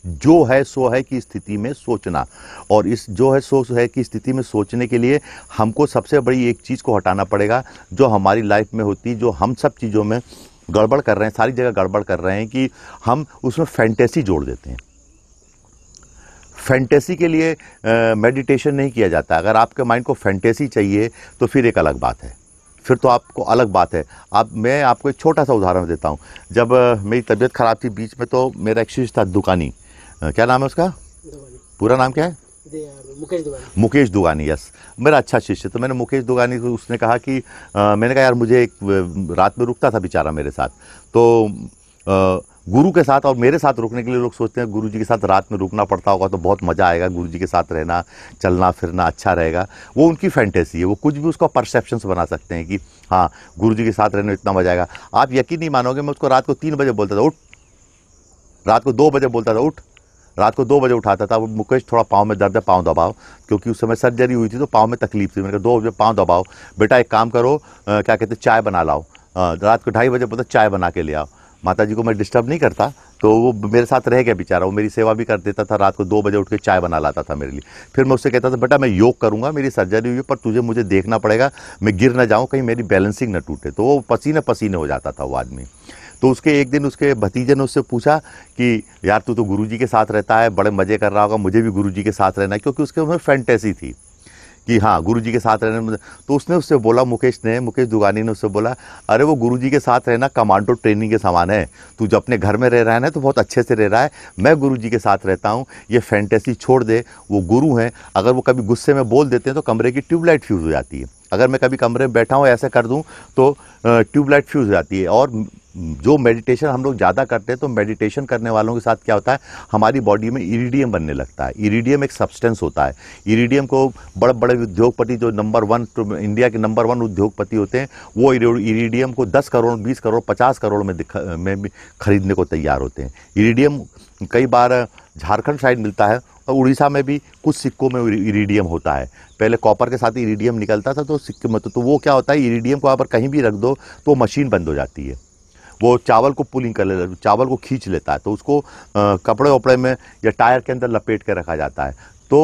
जो है सो है की स्थिति में सोचना और इस जो है सो है की स्थिति में सोचने के लिए हमको सबसे बड़ी एक चीज़ को हटाना पड़ेगा जो हमारी लाइफ में होती जो हम सब चीज़ों में गड़बड़ कर रहे हैं सारी जगह गड़बड़ कर रहे हैं कि हम उसमें फैंटेसी जोड़ देते हैं फैंटेसी के लिए मेडिटेशन नहीं किया जाता अगर आपके माइंड को फैंटेसी चाहिए तो फिर एक अलग बात है फिर तो आपको अलग बात है आप मैं आपको एक छोटा सा उदाहरण देता हूँ जब मेरी तबीयत ख़राब थी बीच में तो मेरा एक था दुकानी क्या नाम है उसका पूरा नाम क्या है मुकेश दुगानी मुकेश दुगानी यस मेरा अच्छा शिष्य तो मैंने मुकेश दुगानी को उसने कहा कि आ, मैंने कहा यार मुझे एक रात में रुकता था बेचारा मेरे साथ तो आ, गुरु के साथ और मेरे साथ रुकने के लिए लोग सोचते हैं गुरु जी के साथ रात में रुकना पड़ता होगा तो बहुत मज़ा आएगा गुरु जी के साथ रहना चलना फिरना अच्छा रहेगा वो उनकी फैंटेसी है वो कुछ भी उसका परसेप्शंस बना सकते हैं कि हाँ गुरु जी के साथ रहने में इतना मज़ा आएगा आप यकीन नहीं मानोगे मैं उसको रात को तीन बजे बोलता था उठ रात को दो बजे बोलता था उठ रात को दो बजे उठाता था वो मुकेश थोड़ा पाँव में दर्द है पाँव दबाओ क्योंकि उस समय सर्जरी हुई थी तो पाँव में तकलीफ थी मैंने कहा दो बजे पाँव दबाओ बेटा एक काम करो आ, क्या कहते चाय बना लाओ रात को ढाई बजे पता चाय बना के ले आओ माता जी को मैं डिस्टर्ब नहीं करता तो वो मेरे साथ रह गया बेचारा वो मेरी सेवा भी कर देता था रात को दो बजे उठ के चाय बना लाता था मेरे लिए फिर मैं उससे कहता था बेटा मैं योग करूँगा मेरी सर्जरी हुई पर तुझे मुझे देखना पड़ेगा मैं गिर ना जाऊँ कहीं मेरी बैलेंसिंग ना टूटे तो वो पसीने पसीने हो जाता था वो आदमी तो उसके एक दिन उसके भतीजे ने उससे पूछा कि यार तू तो गुरुजी के साथ रहता है बड़े मज़े कर रहा होगा मुझे भी गुरुजी के साथ रहना है क्योंकि उसके उसमें फैंटेसी थी कि हाँ गुरु के साथ रहने तो उसने उससे बोला मुकेश ने मुकेश दुगानी ने उससे बोला अरे वो गुरु के साथ रहना कमांडो ट्रेनिंग के समान है तू जब अपने घर में रह रहा है ना तो बहुत अच्छे से रह रहा है मैं गुरु के साथ रहता हूँ ये फैंटेसी छोड़ दे वो गुरु हैं अगर वो कभी गुस्से में बोल देते हैं तो कमरे की ट्यूबलाइट फ्यूज़ हो जाती है अगर मैं कभी कमरे में बैठा हूँ ऐसा कर दूँ तो ट्यूबलाइट फ्यूज़ हो जाती है और जो मेडिटेशन हम लोग ज़्यादा करते हैं तो मेडिटेशन करने वालों के साथ क्या होता है हमारी बॉडी में इरीडियम बनने लगता है इरीडियम एक सब्सटेंस होता है इरीडियम को बड़े बड़े उद्योगपति जो नंबर वन इंडिया के नंबर वन उद्योगपति होते हैं वो इरीडियम को दस करोड़ बीस करोड़ पचास करोड़ में में खरीदने को तैयार होते हैं इरीडियम कई बार झारखंड साइड मिलता है और उड़ीसा में भी कुछ सिक्कों में इरीडियम होता है पहले कॉपर के साथ इरीडियम निकलता था तो सिक्के में तो, तो वो क्या होता है इरीडियम को आप कहीं भी रख दो तो मशीन बंद हो जाती है वो चावल को पुलिंग कर लेता है चावल को खींच लेता है तो उसको कपड़े वपड़े में या टायर के अंदर लपेट के रखा जाता है तो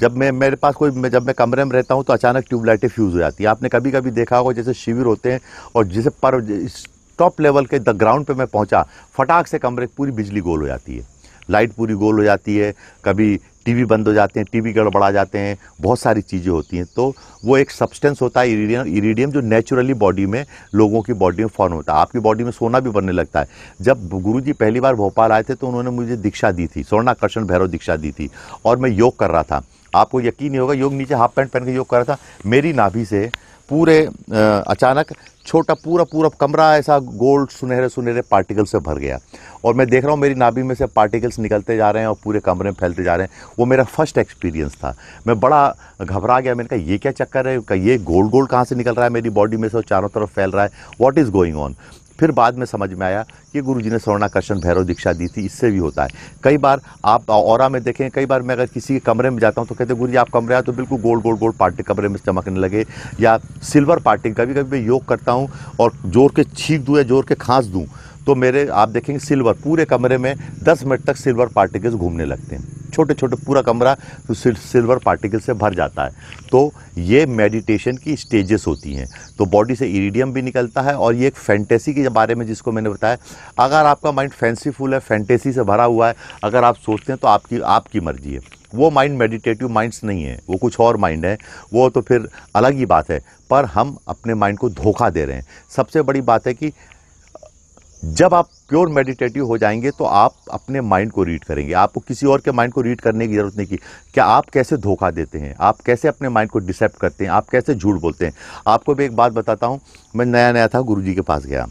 जब मैं मेरे पास कोई मैं जब मैं कमरे में रहता हूँ तो अचानक ट्यूबलाइटें फ्यूज़ हो जाती है आपने कभी कभी देखा होगा जैसे शिविर होते हैं और जैसे पर टॉप लेवल के द ग्राउंड पे मैं पहुँचा फटाक से कमरे पूरी बिजली गोल हो जाती है लाइट पूरी गोल हो जाती है कभी टीवी बंद हो जाते हैं टीवी गड़बड़ा जाते हैं बहुत सारी चीज़ें होती हैं तो वो एक सब्सटेंस होता है इरीडियम इरीडियम जो नेचुरली बॉडी में लोगों की बॉडी में फॉर्म होता है आपकी बॉडी में सोना भी बनने लगता है जब गुरु जी पहली बार भोपाल आए थे तो उन्होंने मुझे दीक्षा दी थी स्वर्णाकर्षण भैरव दीक्षा दी थी और मैं योग कर रहा था आपको यकीन नहीं होगा योग नीचे हाफ पैंट पहन के योग कर रहा था मेरी नाभि से पूरे अचानक छोटा पूरा पूरा कमरा ऐसा गोल्ड सुनहरे सुनहरे पार्टिकल से भर गया और मैं देख रहा हूँ मेरी नाभि में से पार्टिकल्स निकलते जा रहे हैं और पूरे कमरे में फैलते जा रहे हैं वो मेरा फर्स्ट एक्सपीरियंस था मैं बड़ा घबरा गया मैंने कहा ये क्या चक्कर है कहा ये गोल्ड गोल्ड कहाँ से निकल रहा है मेरी बॉडी में से चारों तरफ फैल रहा है वॉट इज़ गोइंग ऑन फिर बाद में समझ में आया कि गुरु जी ने स्वर्णाकर्षण भैरव दीक्षा दी थी इससे भी होता है कई बार आप और में देखें कई बार मैं अगर किसी के कमरे में जाता हूँ तो कहते गुरु जी आप कमरे आए तो बिल्कुल गोल्ड गोल्ड गोल्ड पार्टी कमरे में चमकने लगे या सिल्वर पार्टी कभी कभी मैं योग करता हूँ और जोर के छींक दूँ या जोर के खांस दूँ तो मेरे आप देखेंगे सिल्वर पूरे कमरे में 10 मिनट तक सिल्वर पार्टिकल्स घूमने लगते हैं छोटे छोटे पूरा कमरा तो सिल्वर पार्टिकल से भर जाता है तो ये मेडिटेशन की स्टेजेस होती हैं तो बॉडी से इरीडियम भी निकलता है और ये एक फैंटेसी के बारे में जिसको मैंने बताया अगर आपका माइंड फैंसीफुल है फैंटेसी से भरा हुआ है अगर आप सोचते हैं तो आपकी आपकी मर्जी है वो माइंड मेडिटेटिव माइंड्स नहीं है वो कुछ और माइंड है वो तो फिर अलग ही बात है पर हम अपने माइंड को धोखा दे रहे हैं सबसे बड़ी बात है कि जब आप प्योर मेडिटेटिव हो जाएंगे तो आप अपने माइंड को रीड करेंगे आपको किसी और के माइंड को रीड करने की ज़रूरत नहीं की क्या आप कैसे धोखा देते हैं आप कैसे अपने माइंड को डिसेप्ट करते हैं आप कैसे झूठ बोलते हैं आपको भी एक बात बताता हूँ मैं नया नया था गुरुजी के पास गया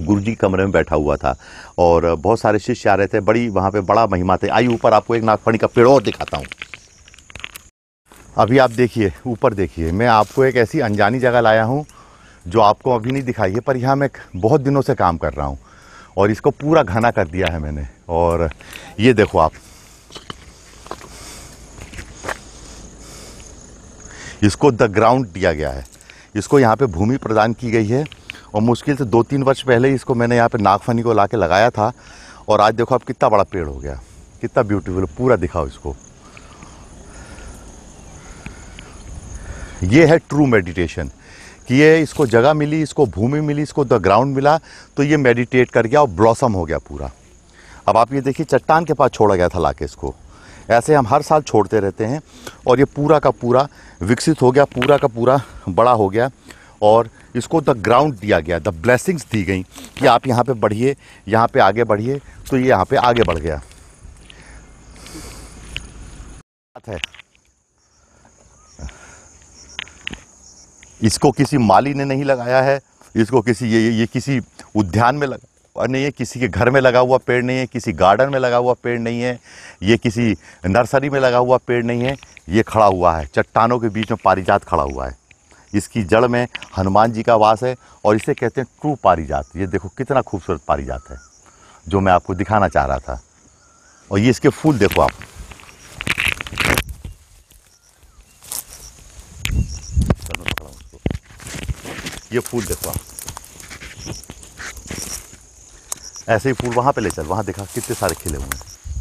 गुरु जी कमरे में बैठा हुआ था और बहुत सारे शिष्य आ रहे थे बड़ी वहाँ पे बड़ा महिमा थे आई ऊपर आपको एक नागफणी का पेड़ और दिखाता हूँ अभी आप देखिए ऊपर देखिए मैं आपको एक ऐसी अनजानी जगह लाया हूँ जो आपको अभी नहीं दिखाई है पर यहाँ मैं बहुत दिनों से काम कर रहा हूँ और इसको पूरा घना कर दिया है मैंने और ये देखो आप इसको द ग्राउंड दिया गया है इसको यहाँ पे भूमि प्रदान की गई है और मुश्किल से दो तीन वर्ष पहले इसको मैंने यहाँ पे नागफनी को ला के लगाया था और आज देखो आप कितना बड़ा पेड़ हो गया कितना ब्यूटीफुल पूरा दिखाओ इसको ये है ट्रू मेडिटेशन कि ये इसको जगह मिली इसको भूमि मिली इसको द ग्राउंड मिला तो ये मेडिटेट कर गया और ब्लॉसम हो गया पूरा अब आप ये देखिए चट्टान के पास छोड़ा गया था लाके इसको ऐसे हम हर साल छोड़ते रहते हैं और ये पूरा का पूरा विकसित हो गया पूरा का पूरा बड़ा हो गया और इसको द ग्राउंड दिया गया द ब्लेसिंग्स दी गई कि आप यहाँ पे बढ़िए यहाँ पे आगे बढ़िए तो ये यहाँ पे आगे बढ़ गया है इसको किसी माली ने नहीं लगाया है इसको किसी ये ये किसी उद्यान में लगा नहीं है किसी के घर में लगा हुआ पेड़ नहीं है किसी गार्डन में लगा हुआ पेड़ नहीं है ये किसी नर्सरी में लगा हुआ पेड़ नहीं है ये खड़ा हुआ है चट्टानों के बीच में पारिजात खड़ा हुआ है इसकी जड़ में हनुमान जी का वास है और इसे कहते हैं ट्रू पारिजात ये देखो कितना खूबसूरत पारिजात है जो मैं आपको दिखाना चाह रहा था और ये इसके फूल देखो आप ये फूल देखो आप ऐसे ही फूल वहाँ पे ले चल वहाँ देखा कितने सारे खिले हुए हैं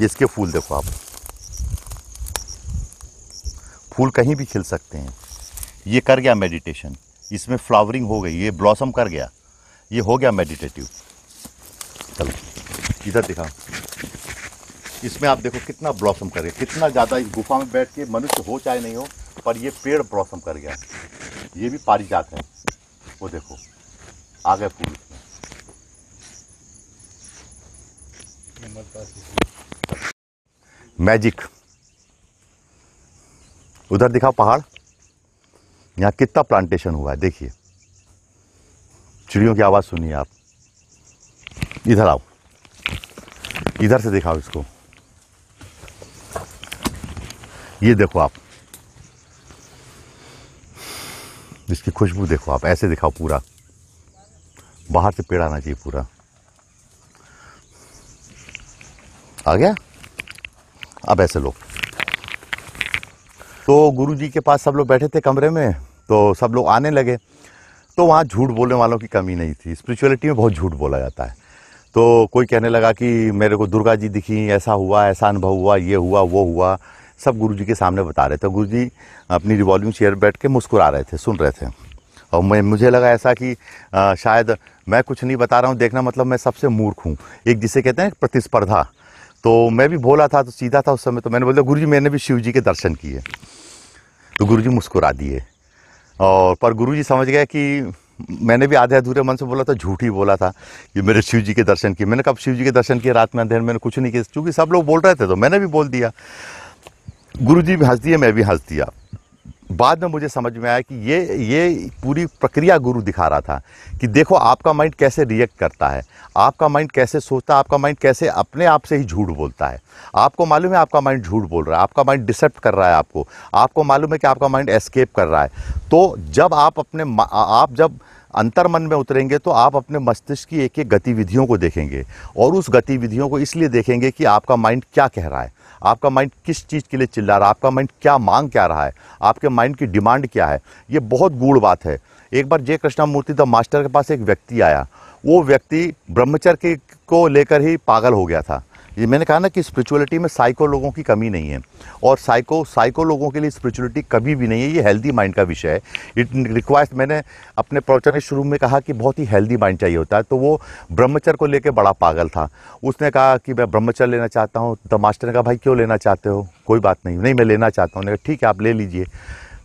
ये इसके फूल देखो आप फूल कहीं भी खिल सकते हैं ये कर गया मेडिटेशन इसमें फ्लावरिंग हो गई ये ब्लॉसम कर गया ये हो गया मेडिटेटिव चलो इधर दिखा इसमें आप देखो कितना ब्लॉसम कर गया कितना ज़्यादा इस गुफा में बैठ के मनुष्य हो चाहे नहीं हो पर ये पेड़ ब्लॉसम कर गया ये भी पारिजात है वो देखो आ गए फूल मैजिक उधर दिखा पहाड़ यहाँ कितना प्लांटेशन हुआ है देखिए चिड़ियों की आवाज़ सुनिए आप इधर आओ इधर से दिखाओ इसको ये देखो आप इसकी खुशबू देखो आप ऐसे दिखाओ पूरा बाहर से पेड़ आना चाहिए पूरा आ गया अब ऐसे लो तो गुरु जी के पास सब लोग बैठे थे कमरे में तो सब लोग आने लगे तो वहाँ झूठ बोलने वालों की कमी नहीं थी स्पिरिचुअलिटी में बहुत झूठ बोला जाता है तो कोई कहने लगा कि मेरे को दुर्गा जी दिखी ऐसा हुआ ऐसा अनुभव हुआ ये हुआ वो हुआ सब जी के सामने बता रहे थे तो जी अपनी रिवॉल्विंग चेयर बैठ के मुस्कुरा रहे थे सुन रहे थे और मैं मुझे लगा ऐसा कि आ, शायद मैं कुछ नहीं बता रहा हूँ देखना मतलब मैं सबसे मूर्ख हूँ एक जिसे कहते हैं प्रतिस्पर्धा तो मैं भी भोला था तो सीधा था उस समय तो मैंने बोला गुरु जी मैंने भी शिव जी के दर्शन किए तो गुरु जी मुस्कुरा दिए और पर गुरु जी समझ गए कि मैंने भी आधे अधूरे मन से बोला था झूठ ही बोला था कि मेरे शिव जी के दर्शन किए मैंने कब शिव जी के दर्शन किए रात में अंधेर मैंने कुछ नहीं किया चूँकि सब लोग बोल रहे थे तो मैंने भी बोल दिया गुरुजी भी हंस दिए मैं भी हंस दिया बाद में मुझे समझ में आया कि ये ये पूरी प्रक्रिया गुरु दिखा रहा था कि देखो आपका माइंड कैसे रिएक्ट करता है आपका माइंड कैसे सोचता है आपका माइंड कैसे अपने आप से ही झूठ बोलता है आपको मालूम है आपका माइंड झूठ बोल रहा है आपका माइंड डिसेप्ट कर रहा है आपको आपको मालूम है कि आपका माइंड एस्केप कर रहा है तो जब आप अपने आप जब अंतर मन में उतरेंगे तो आप अपने मस्तिष्क की एक एक गतिविधियों को देखेंगे और उस गतिविधियों को इसलिए देखेंगे कि आपका माइंड क्या कह रहा है आपका माइंड किस चीज़ के लिए चिल्ला रहा है आपका माइंड क्या मांग क्या रहा है आपके माइंड की डिमांड क्या है ये बहुत गूढ़ बात है एक बार जय कृष्णामूर्ति द मास्टर के पास एक व्यक्ति आया वो व्यक्ति ब्रह्मचर्य को लेकर ही पागल हो गया था ये मैंने कहा ना कि स्पिरिचुअलिटी में साइको लोगों की कमी नहीं है और साइको साइको लोगों के लिए स्पिरिचुअलिटी कभी भी नहीं है ये हेल्दी माइंड का विषय है इट रिक्वायर्स मैंने अपने प्रवचन के शुरू में कहा कि बहुत ही हेल्दी माइंड चाहिए होता है तो वो ब्रह्मचर्य को लेकर बड़ा पागल था उसने कहा कि मैं ब्रह्मचर्य लेना चाहता हूँ तो मास्टर ने कहा भाई क्यों लेना चाहते हो कोई बात नहीं नहीं मैं लेना चाहता हूँ ठीक है आप ले लीजिए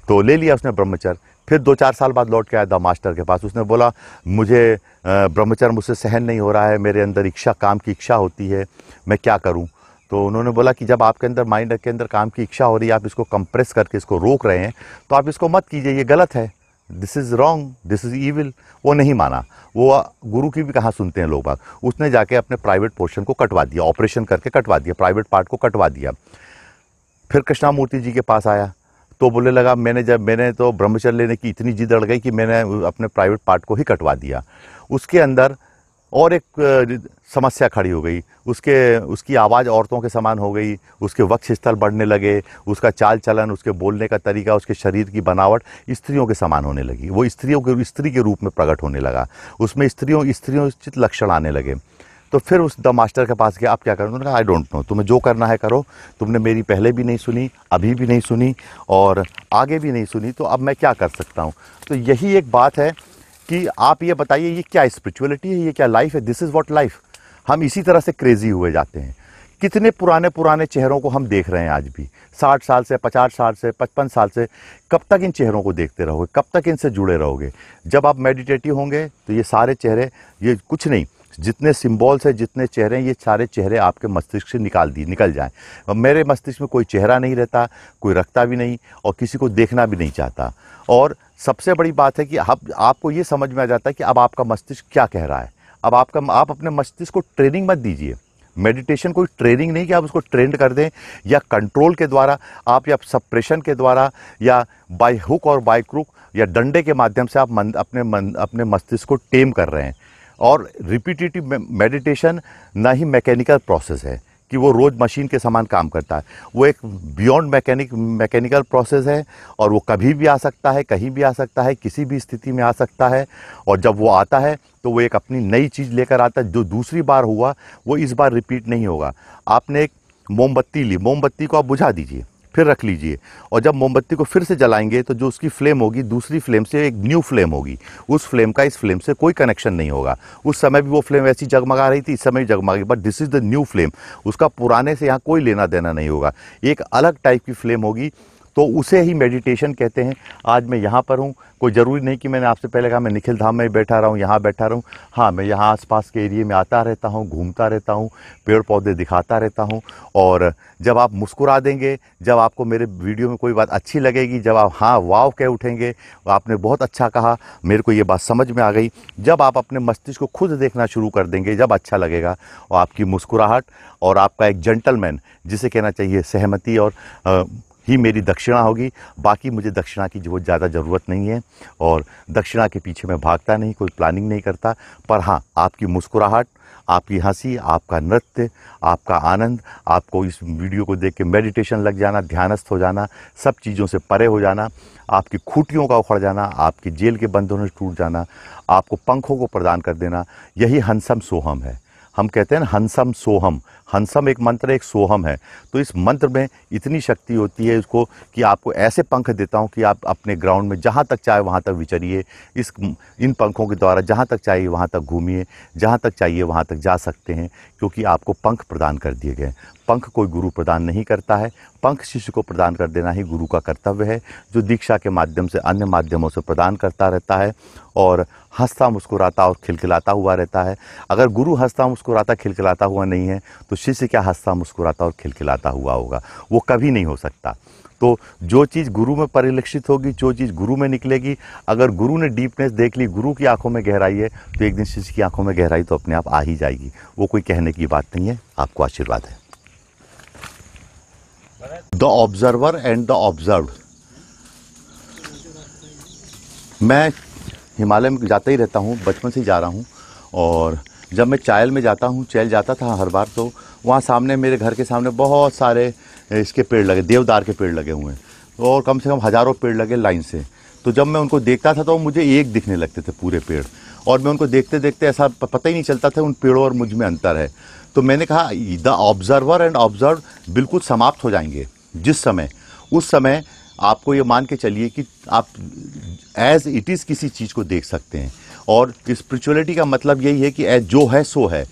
तो ले लिया उसने ब्रह्मचर्य फिर दो चार साल बाद लौट के आया द मास्टर के पास उसने बोला मुझे ब्रह्मचर्य मुझसे सहन नहीं हो रहा है मेरे अंदर इच्छा काम की इच्छा होती है मैं क्या करूँ तो उन्होंने बोला कि जब आपके अंदर माइंड के अंदर काम की इच्छा हो रही है आप इसको कंप्रेस करके इसको रोक रहे हैं तो आप इसको मत कीजिए ये गलत है this is wrong this is evil वो नहीं माना वो गुरु की भी कहाँ सुनते हैं लोग बाग उसने जाके अपने प्राइवेट पोर्शन को कटवा दिया ऑपरेशन करके कटवा दिया प्राइवेट पार्ट को कटवा दिया फिर कृष्णामूर्ति जी के पास आया तो बोलने लगा मैंने जब मैंने तो ब्रह्मचर्य लेने की इतनी जिद अड़ गई कि मैंने अपने प्राइवेट पार्ट को ही कटवा दिया उसके अंदर और एक समस्या खड़ी हो गई उसके उसकी आवाज़ औरतों के समान हो गई उसके वक्ष स्थल बढ़ने लगे उसका चाल चलन उसके बोलने का तरीका उसके शरीर की बनावट स्त्रियों के समान होने लगी वो स्त्रियों के स्त्री के रूप में प्रकट होने लगा उसमें स्त्रियों स्त्रियों चित लक्षण आने लगे तो फिर उस द मास्टर के पास गया आप क्या करें उन्होंने कहा आई डोंट नो तुम्हें जो करना है करो तुमने मेरी पहले भी नहीं सुनी अभी भी नहीं सुनी और आगे भी नहीं सुनी तो अब मैं क्या कर सकता हूँ तो यही एक बात है कि आप ये बताइए ये क्या स्पिरिचुअलिटी है ये क्या लाइफ है दिस इज़ वॉट लाइफ हम इसी तरह से क्रेज़ी हुए जाते हैं कितने पुराने पुराने चेहरों को हम देख रहे हैं आज भी साठ साल से पचास साल से पचपन साल से कब तक इन चेहरों को देखते रहोगे कब तक इनसे जुड़े रहोगे जब आप मेडिटेटिव होंगे तो ये सारे चेहरे ये कुछ नहीं जितने सिम्बॉल्स हैं जितने चेहरे हैं ये सारे चेहरे आपके मस्तिष्क से निकाल दिए निकल जाएं मेरे मस्तिष्क में कोई चेहरा नहीं रहता कोई रखता भी नहीं और किसी को देखना भी नहीं चाहता और सबसे बड़ी बात है कि अब आपको ये समझ में आ जाता है कि अब आपका मस्तिष्क क्या कह रहा है अब आपका आप अपने मस्तिष्क को ट्रेनिंग मत दीजिए मेडिटेशन कोई ट्रेनिंग नहीं कि आप उसको ट्रेंड कर दें या कंट्रोल के द्वारा आप या सप्रेशन के द्वारा या बाय हुक और बाय क्रुक या डंडे के माध्यम से आप मन, अपने मन, अपने मस्तिष्क को टेम कर रहे हैं और रिपीटेटिव मेडिटेशन ना ही मैकेनिकल प्रोसेस है कि वो रोज़ मशीन के समान काम करता है वो एक बियॉन्ड मैकेनिक मैकेनिकल प्रोसेस है और वो कभी भी आ सकता है कहीं भी आ सकता है किसी भी स्थिति में आ सकता है और जब वो आता है तो वो एक अपनी नई चीज़ लेकर आता है जो दूसरी बार हुआ वो इस बार रिपीट नहीं होगा आपने एक मोमबत्ती ली मोमबत्ती को आप बुझा दीजिए फिर रख लीजिए और जब मोमबत्ती को फिर से जलाएंगे तो जो उसकी फ्लेम होगी दूसरी फ्लेम से एक न्यू फ्लेम होगी उस फ्लेम का इस फ्लेम से कोई कनेक्शन नहीं होगा उस समय भी वो फ्लेम ऐसी जगमगा रही थी इस समय भी जगमगा but this is the new flame उसका पुराने से यहाँ कोई लेना देना नहीं होगा एक अलग टाइप की फ्लेम होगी तो उसे ही मेडिटेशन कहते हैं आज मैं यहाँ पर हूँ कोई ज़रूरी नहीं कि मैंने आपसे पहले कहा मैं निखिल धाम में बैठा रहा हूँ यहाँ बैठा रहा हूँ हाँ मैं यहाँ आसपास के एरिए में आता रहता हूँ घूमता रहता हूँ पेड़ पौधे दिखाता रहता हूँ और जब आप मुस्कुरा देंगे जब आपको मेरे वीडियो में कोई बात अच्छी लगेगी जब आप हाँ वाव कह उठेंगे आपने बहुत अच्छा कहा मेरे को ये बात समझ में आ गई जब आप अपने मस्तिष्क को खुद देखना शुरू कर देंगे जब अच्छा लगेगा और आपकी मुस्कुराहट और आपका एक जेंटलमैन जिसे कहना चाहिए सहमति और ही मेरी दक्षिणा होगी बाकी मुझे दक्षिणा की जो ज़्यादा ज़रूरत नहीं है और दक्षिणा के पीछे मैं भागता नहीं कोई प्लानिंग नहीं करता पर हाँ आपकी मुस्कुराहट आपकी हंसी आपका नृत्य आपका आनंद आपको इस वीडियो को देख के मेडिटेशन लग जाना ध्यानस्थ हो जाना सब चीज़ों से परे हो जाना आपकी खूटियों का उखड़ जाना आपकी जेल के बंधनों से टूट जाना आपको पंखों को प्रदान कर देना यही हंसम सोहम है हम कहते हैं हंसम सोहम हंसम एक मंत्र एक सोहम है तो इस मंत्र में इतनी शक्ति होती है इसको कि आपको ऐसे पंख देता हूँ कि आप अपने ग्राउंड में जहाँ तक चाहे वहाँ तक विचरिए इस इन पंखों के द्वारा जहाँ तक चाहिए वहाँ तक घूमिए जहाँ तक चाहिए वहाँ तक जा सकते हैं क्योंकि आपको पंख प्रदान कर दिए गए पंख कोई गुरु प्रदान नहीं करता है पंख शिष्य को प्रदान कर देना ही गुरु का कर्तव्य है जो दीक्षा के माध्यम से अन्य माध्यमों से प्रदान करता रहता है और हंसता मुस्कुराता और खिलखिलाता हुआ रहता है अगर गुरु हंसता मुस्कुराता खिलखिलाता हुआ नहीं है तो शिष्य क्या हंसता मुस्कुराता और खिलखिलाता हुआ होगा वो कभी नहीं हो सकता तो जो चीज़ गुरु में परिलक्षित होगी जो चीज़ गुरु में निकलेगी अगर गुरु ने डीपनेस देख ली गुरु की आंखों में गहराई है तो एक दिन शिष्य की आंखों में गहराई तो अपने आप आ ही जाएगी वो कोई कहने की बात नहीं है आपको आशीर्वाद है the observer and the observe मैं हिमालय में जाता ही रहता हूँ बचपन से जा रहा हूँ और जब मैं चायल में जाता हूँ चैल जाता था हर बार तो वहाँ सामने मेरे घर के सामने बहुत सारे इसके पेड़ लगे देवदार के पेड़ लगे हुए हैं और कम से कम हज़ारों पेड़ लगे लाइन से तो जब मैं उनको देखता था तो मुझे एक दिखने लगते थे पूरे पेड़ और मैं उनको देखते देखते ऐसा पता ही नहीं चलता था उन पेड़ों और मुझ में अंतर है तो मैंने कहा द ऑब्जर्वर एंड ऑब्जर्व बिल्कुल समाप्त हो जाएंगे जिस समय उस समय आपको ये मान के चलिए कि आप एज इट इज़ किसी चीज़ को देख सकते हैं और स्पिरिचुअलिटी का मतलब यही है कि एज जो है सो है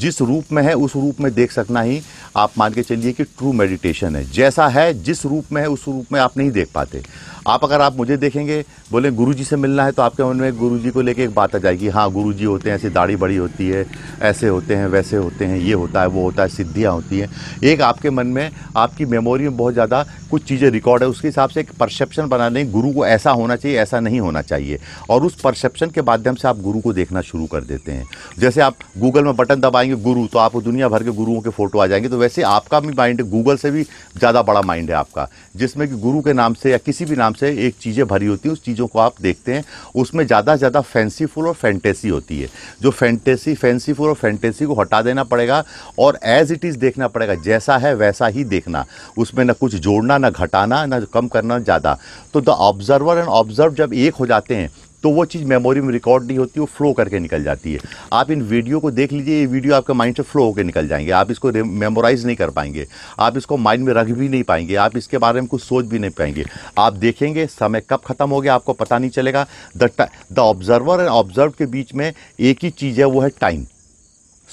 जिस रूप में है उस रूप में देख सकना ही आप मान के चलिए कि ट्रू मेडिटेशन है जैसा है जिस रूप में है उस रूप में आप नहीं देख पाते आप अगर आप मुझे देखेंगे बोले गुरु जी से मिलना है तो आपके मन में गुरु जी को लेके एक बात आ जाएगी हाँ गुरु जी होते हैं ऐसी दाढ़ी बड़ी होती है ऐसे होते हैं वैसे होते हैं ये होता है वो होता है सिद्धियाँ होती हैं एक आपके मन में आपकी मेमोरी में बहुत ज़्यादा कुछ चीज़ें रिकॉर्ड है उसके हिसाब से एक परसेप्शन बना लें गुरु को ऐसा होना चाहिए ऐसा नहीं होना चाहिए और उस परसेप्शन के माध्यम से आप गुरु को देखना शुरू कर देते हैं जैसे आप गूगल में बटन दबाएंगे गुरु तो आप दुनिया भर के गुरुओं के फ़ोटो आ जाएंगे तो वैसे आपका भी माइंड गूगल से भी ज़्यादा बड़ा माइंड है आपका जिसमें कि गुरु के नाम से या किसी भी नाम नाम से एक चीज़ें भरी होती हैं उस चीज़ों को आप देखते हैं उसमें ज़्यादा से ज़्यादा फैंसीफुल और फैंटेसी होती है जो फैंटेसी फैंसीफुल और फैंटेसी को हटा देना पड़ेगा और एज इट इज़ देखना पड़ेगा जैसा है वैसा ही देखना उसमें ना कुछ जोड़ना ना घटाना ना कम करना ज़्यादा तो द ऑब्जर्वर एंड ऑब्जर्व जब एक हो जाते हैं तो वो चीज़ मेमोरी में रिकॉर्ड नहीं होती वो फ्लो करके निकल जाती है आप इन वीडियो को देख लीजिए ये वीडियो आपके माइंड से फ्लो होकर निकल जाएंगे आप इसको मेमोराइज़ नहीं कर पाएंगे आप इसको माइंड में रख भी नहीं पाएंगे आप इसके बारे में कुछ सोच भी नहीं पाएंगे आप देखेंगे समय कब ख़त्म हो गया आपको पता नहीं चलेगा the the observer and observe के बीच में एक ही चीज़ है वो है टाइम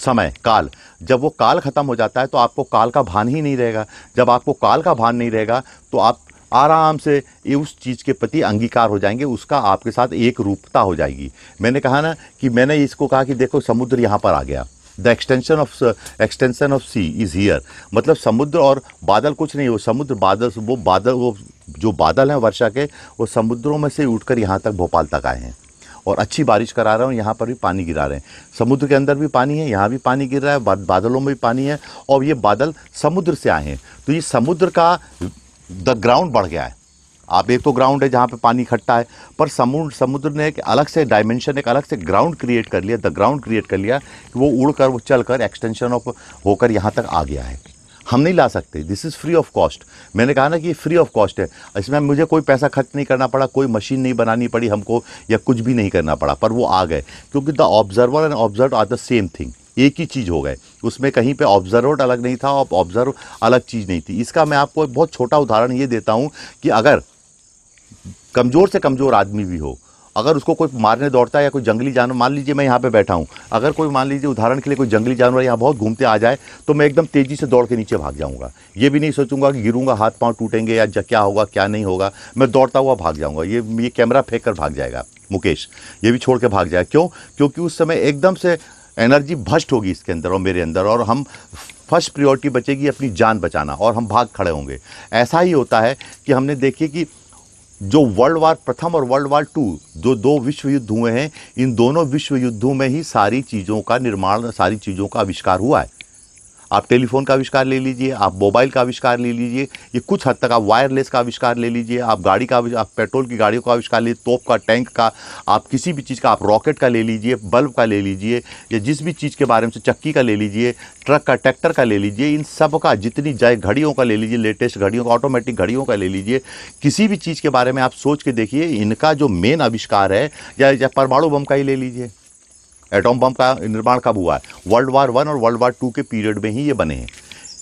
समय काल जब वो काल ख़त्म हो जाता है तो आपको काल का भान ही नहीं रहेगा जब आपको काल का भान नहीं रहेगा तो आप आराम से ये उस चीज़ के प्रति अंगीकार हो जाएंगे उसका आपके साथ एक रूपता हो जाएगी मैंने कहा ना कि मैंने इसको कहा कि देखो समुद्र यहाँ पर आ गया the extension of extension of sea is here मतलब समुद्र और बादल कुछ नहीं वो समुद्र बादल वो बादल वो जो बादल हैं वर्षा के वो समुद्रों में से उठकर यहाँ तक भोपाल तक आए हैं और अच्छी बारिश करा रहे हैं यहाँ पर भी पानी गिरा रहे हैं समुद्र के अंदर भी पानी है यहाँ भी पानी गिर रहा है बादलों में भी पानी है और ये बादल समुद्र से आए हैं तो ये समुद्र का द ग्राउंड बढ़ गया है आप एक तो ग्राउंड है जहाँ पे पानी इकट्ठा है पर समुद्र समुद्र ने एक अलग से डायमेंशन एक अलग से ग्राउंड क्रिएट कर लिया द ग्राउंड क्रिएट कर लिया कि वो उड़ कर वो चल कर एक्सटेंशन ऑफ होकर यहाँ तक आ गया है हम नहीं ला सकते this is free of cost मैंने कहा ना कि ये फ्री ऑफ कॉस्ट है इसमें मुझे कोई पैसा खर्च नहीं करना पड़ा कोई मशीन नहीं बनानी पड़ी हमको या कुछ भी नहीं करना पड़ा पर वो आ गए क्योंकि the observer and observe are the same thing एक ही चीज़ हो गए उसमें कहीं पे ऑब्जर्वर अलग नहीं था और ऑब्जर्व अलग चीज़ नहीं थी इसका मैं आपको एक बहुत छोटा उदाहरण ये देता हूँ कि अगर कमज़ोर से कमज़ोर आदमी भी हो अगर उसको कोई मारने दौड़ता है या कोई जंगली जानवर मान लीजिए मैं यहाँ पे बैठा हूँ अगर कोई मान लीजिए उदाहरण के लिए कोई जंगली जानवर यहाँ बहुत घूमते आ जाए तो मैं एकदम तेज़ी से दौड़ के नीचे भाग जाऊँगा ये भी नहीं सोचूंगा कि गिरूंगा हाथ पांव टूटेंगे या क्या होगा क्या नहीं होगा मैं दौड़ता हुआ भाग जाऊँगा ये ये कैमरा फेंक कर भाग जाएगा मुकेश ये भी छोड़ के भाग जाएगा क्यों क्योंकि उस समय एकदम से एनर्जी भष्ट होगी इसके अंदर और मेरे अंदर और हम फर्स्ट प्रियोरिटी बचेगी अपनी जान बचाना और हम भाग खड़े होंगे ऐसा ही होता है कि हमने देखिए कि जो वर्ल्ड वार प्रथम और वर्ल्ड वार टू जो दो विश्व युद्ध हुए हैं इन दोनों विश्व युद्धों में ही सारी चीज़ों का निर्माण सारी चीज़ों का आविष्कार हुआ है आप टेलीफोन का आविष्कार ले लीजिए आप मोबाइल का आविष्कार ले लीजिए ये कुछ हद तक आप वायरलेस का आविष्कार ले लीजिए आप गाड़ी का आप पेट्रोल की गाड़ियों का आविष्कार लीजिए तोप का टैंक का आप किसी भी चीज़ का आप रॉकेट का ले लीजिए बल्ब का ले लीजिए या जिस भी चीज़ के बारे में से चक्की का ले लीजिए ट्रक का ट्रैक्टर का ले लीजिए इन सब का जितनी जाए घड़ियों का ले लीजिए लेटेस्ट घड़ियों का ऑटोमेटिक घड़ियों का ले लीजिए किसी भी चीज़ के बारे में आप सोच के देखिए इनका जो मेन आविष्कार है या, या परमाणु बम का ही ले लीजिए एटॉम बम का निर्माण कब हुआ है वर्ल्ड वार वन और वर्ल्ड वार टू के पीरियड में ही ये बने हैं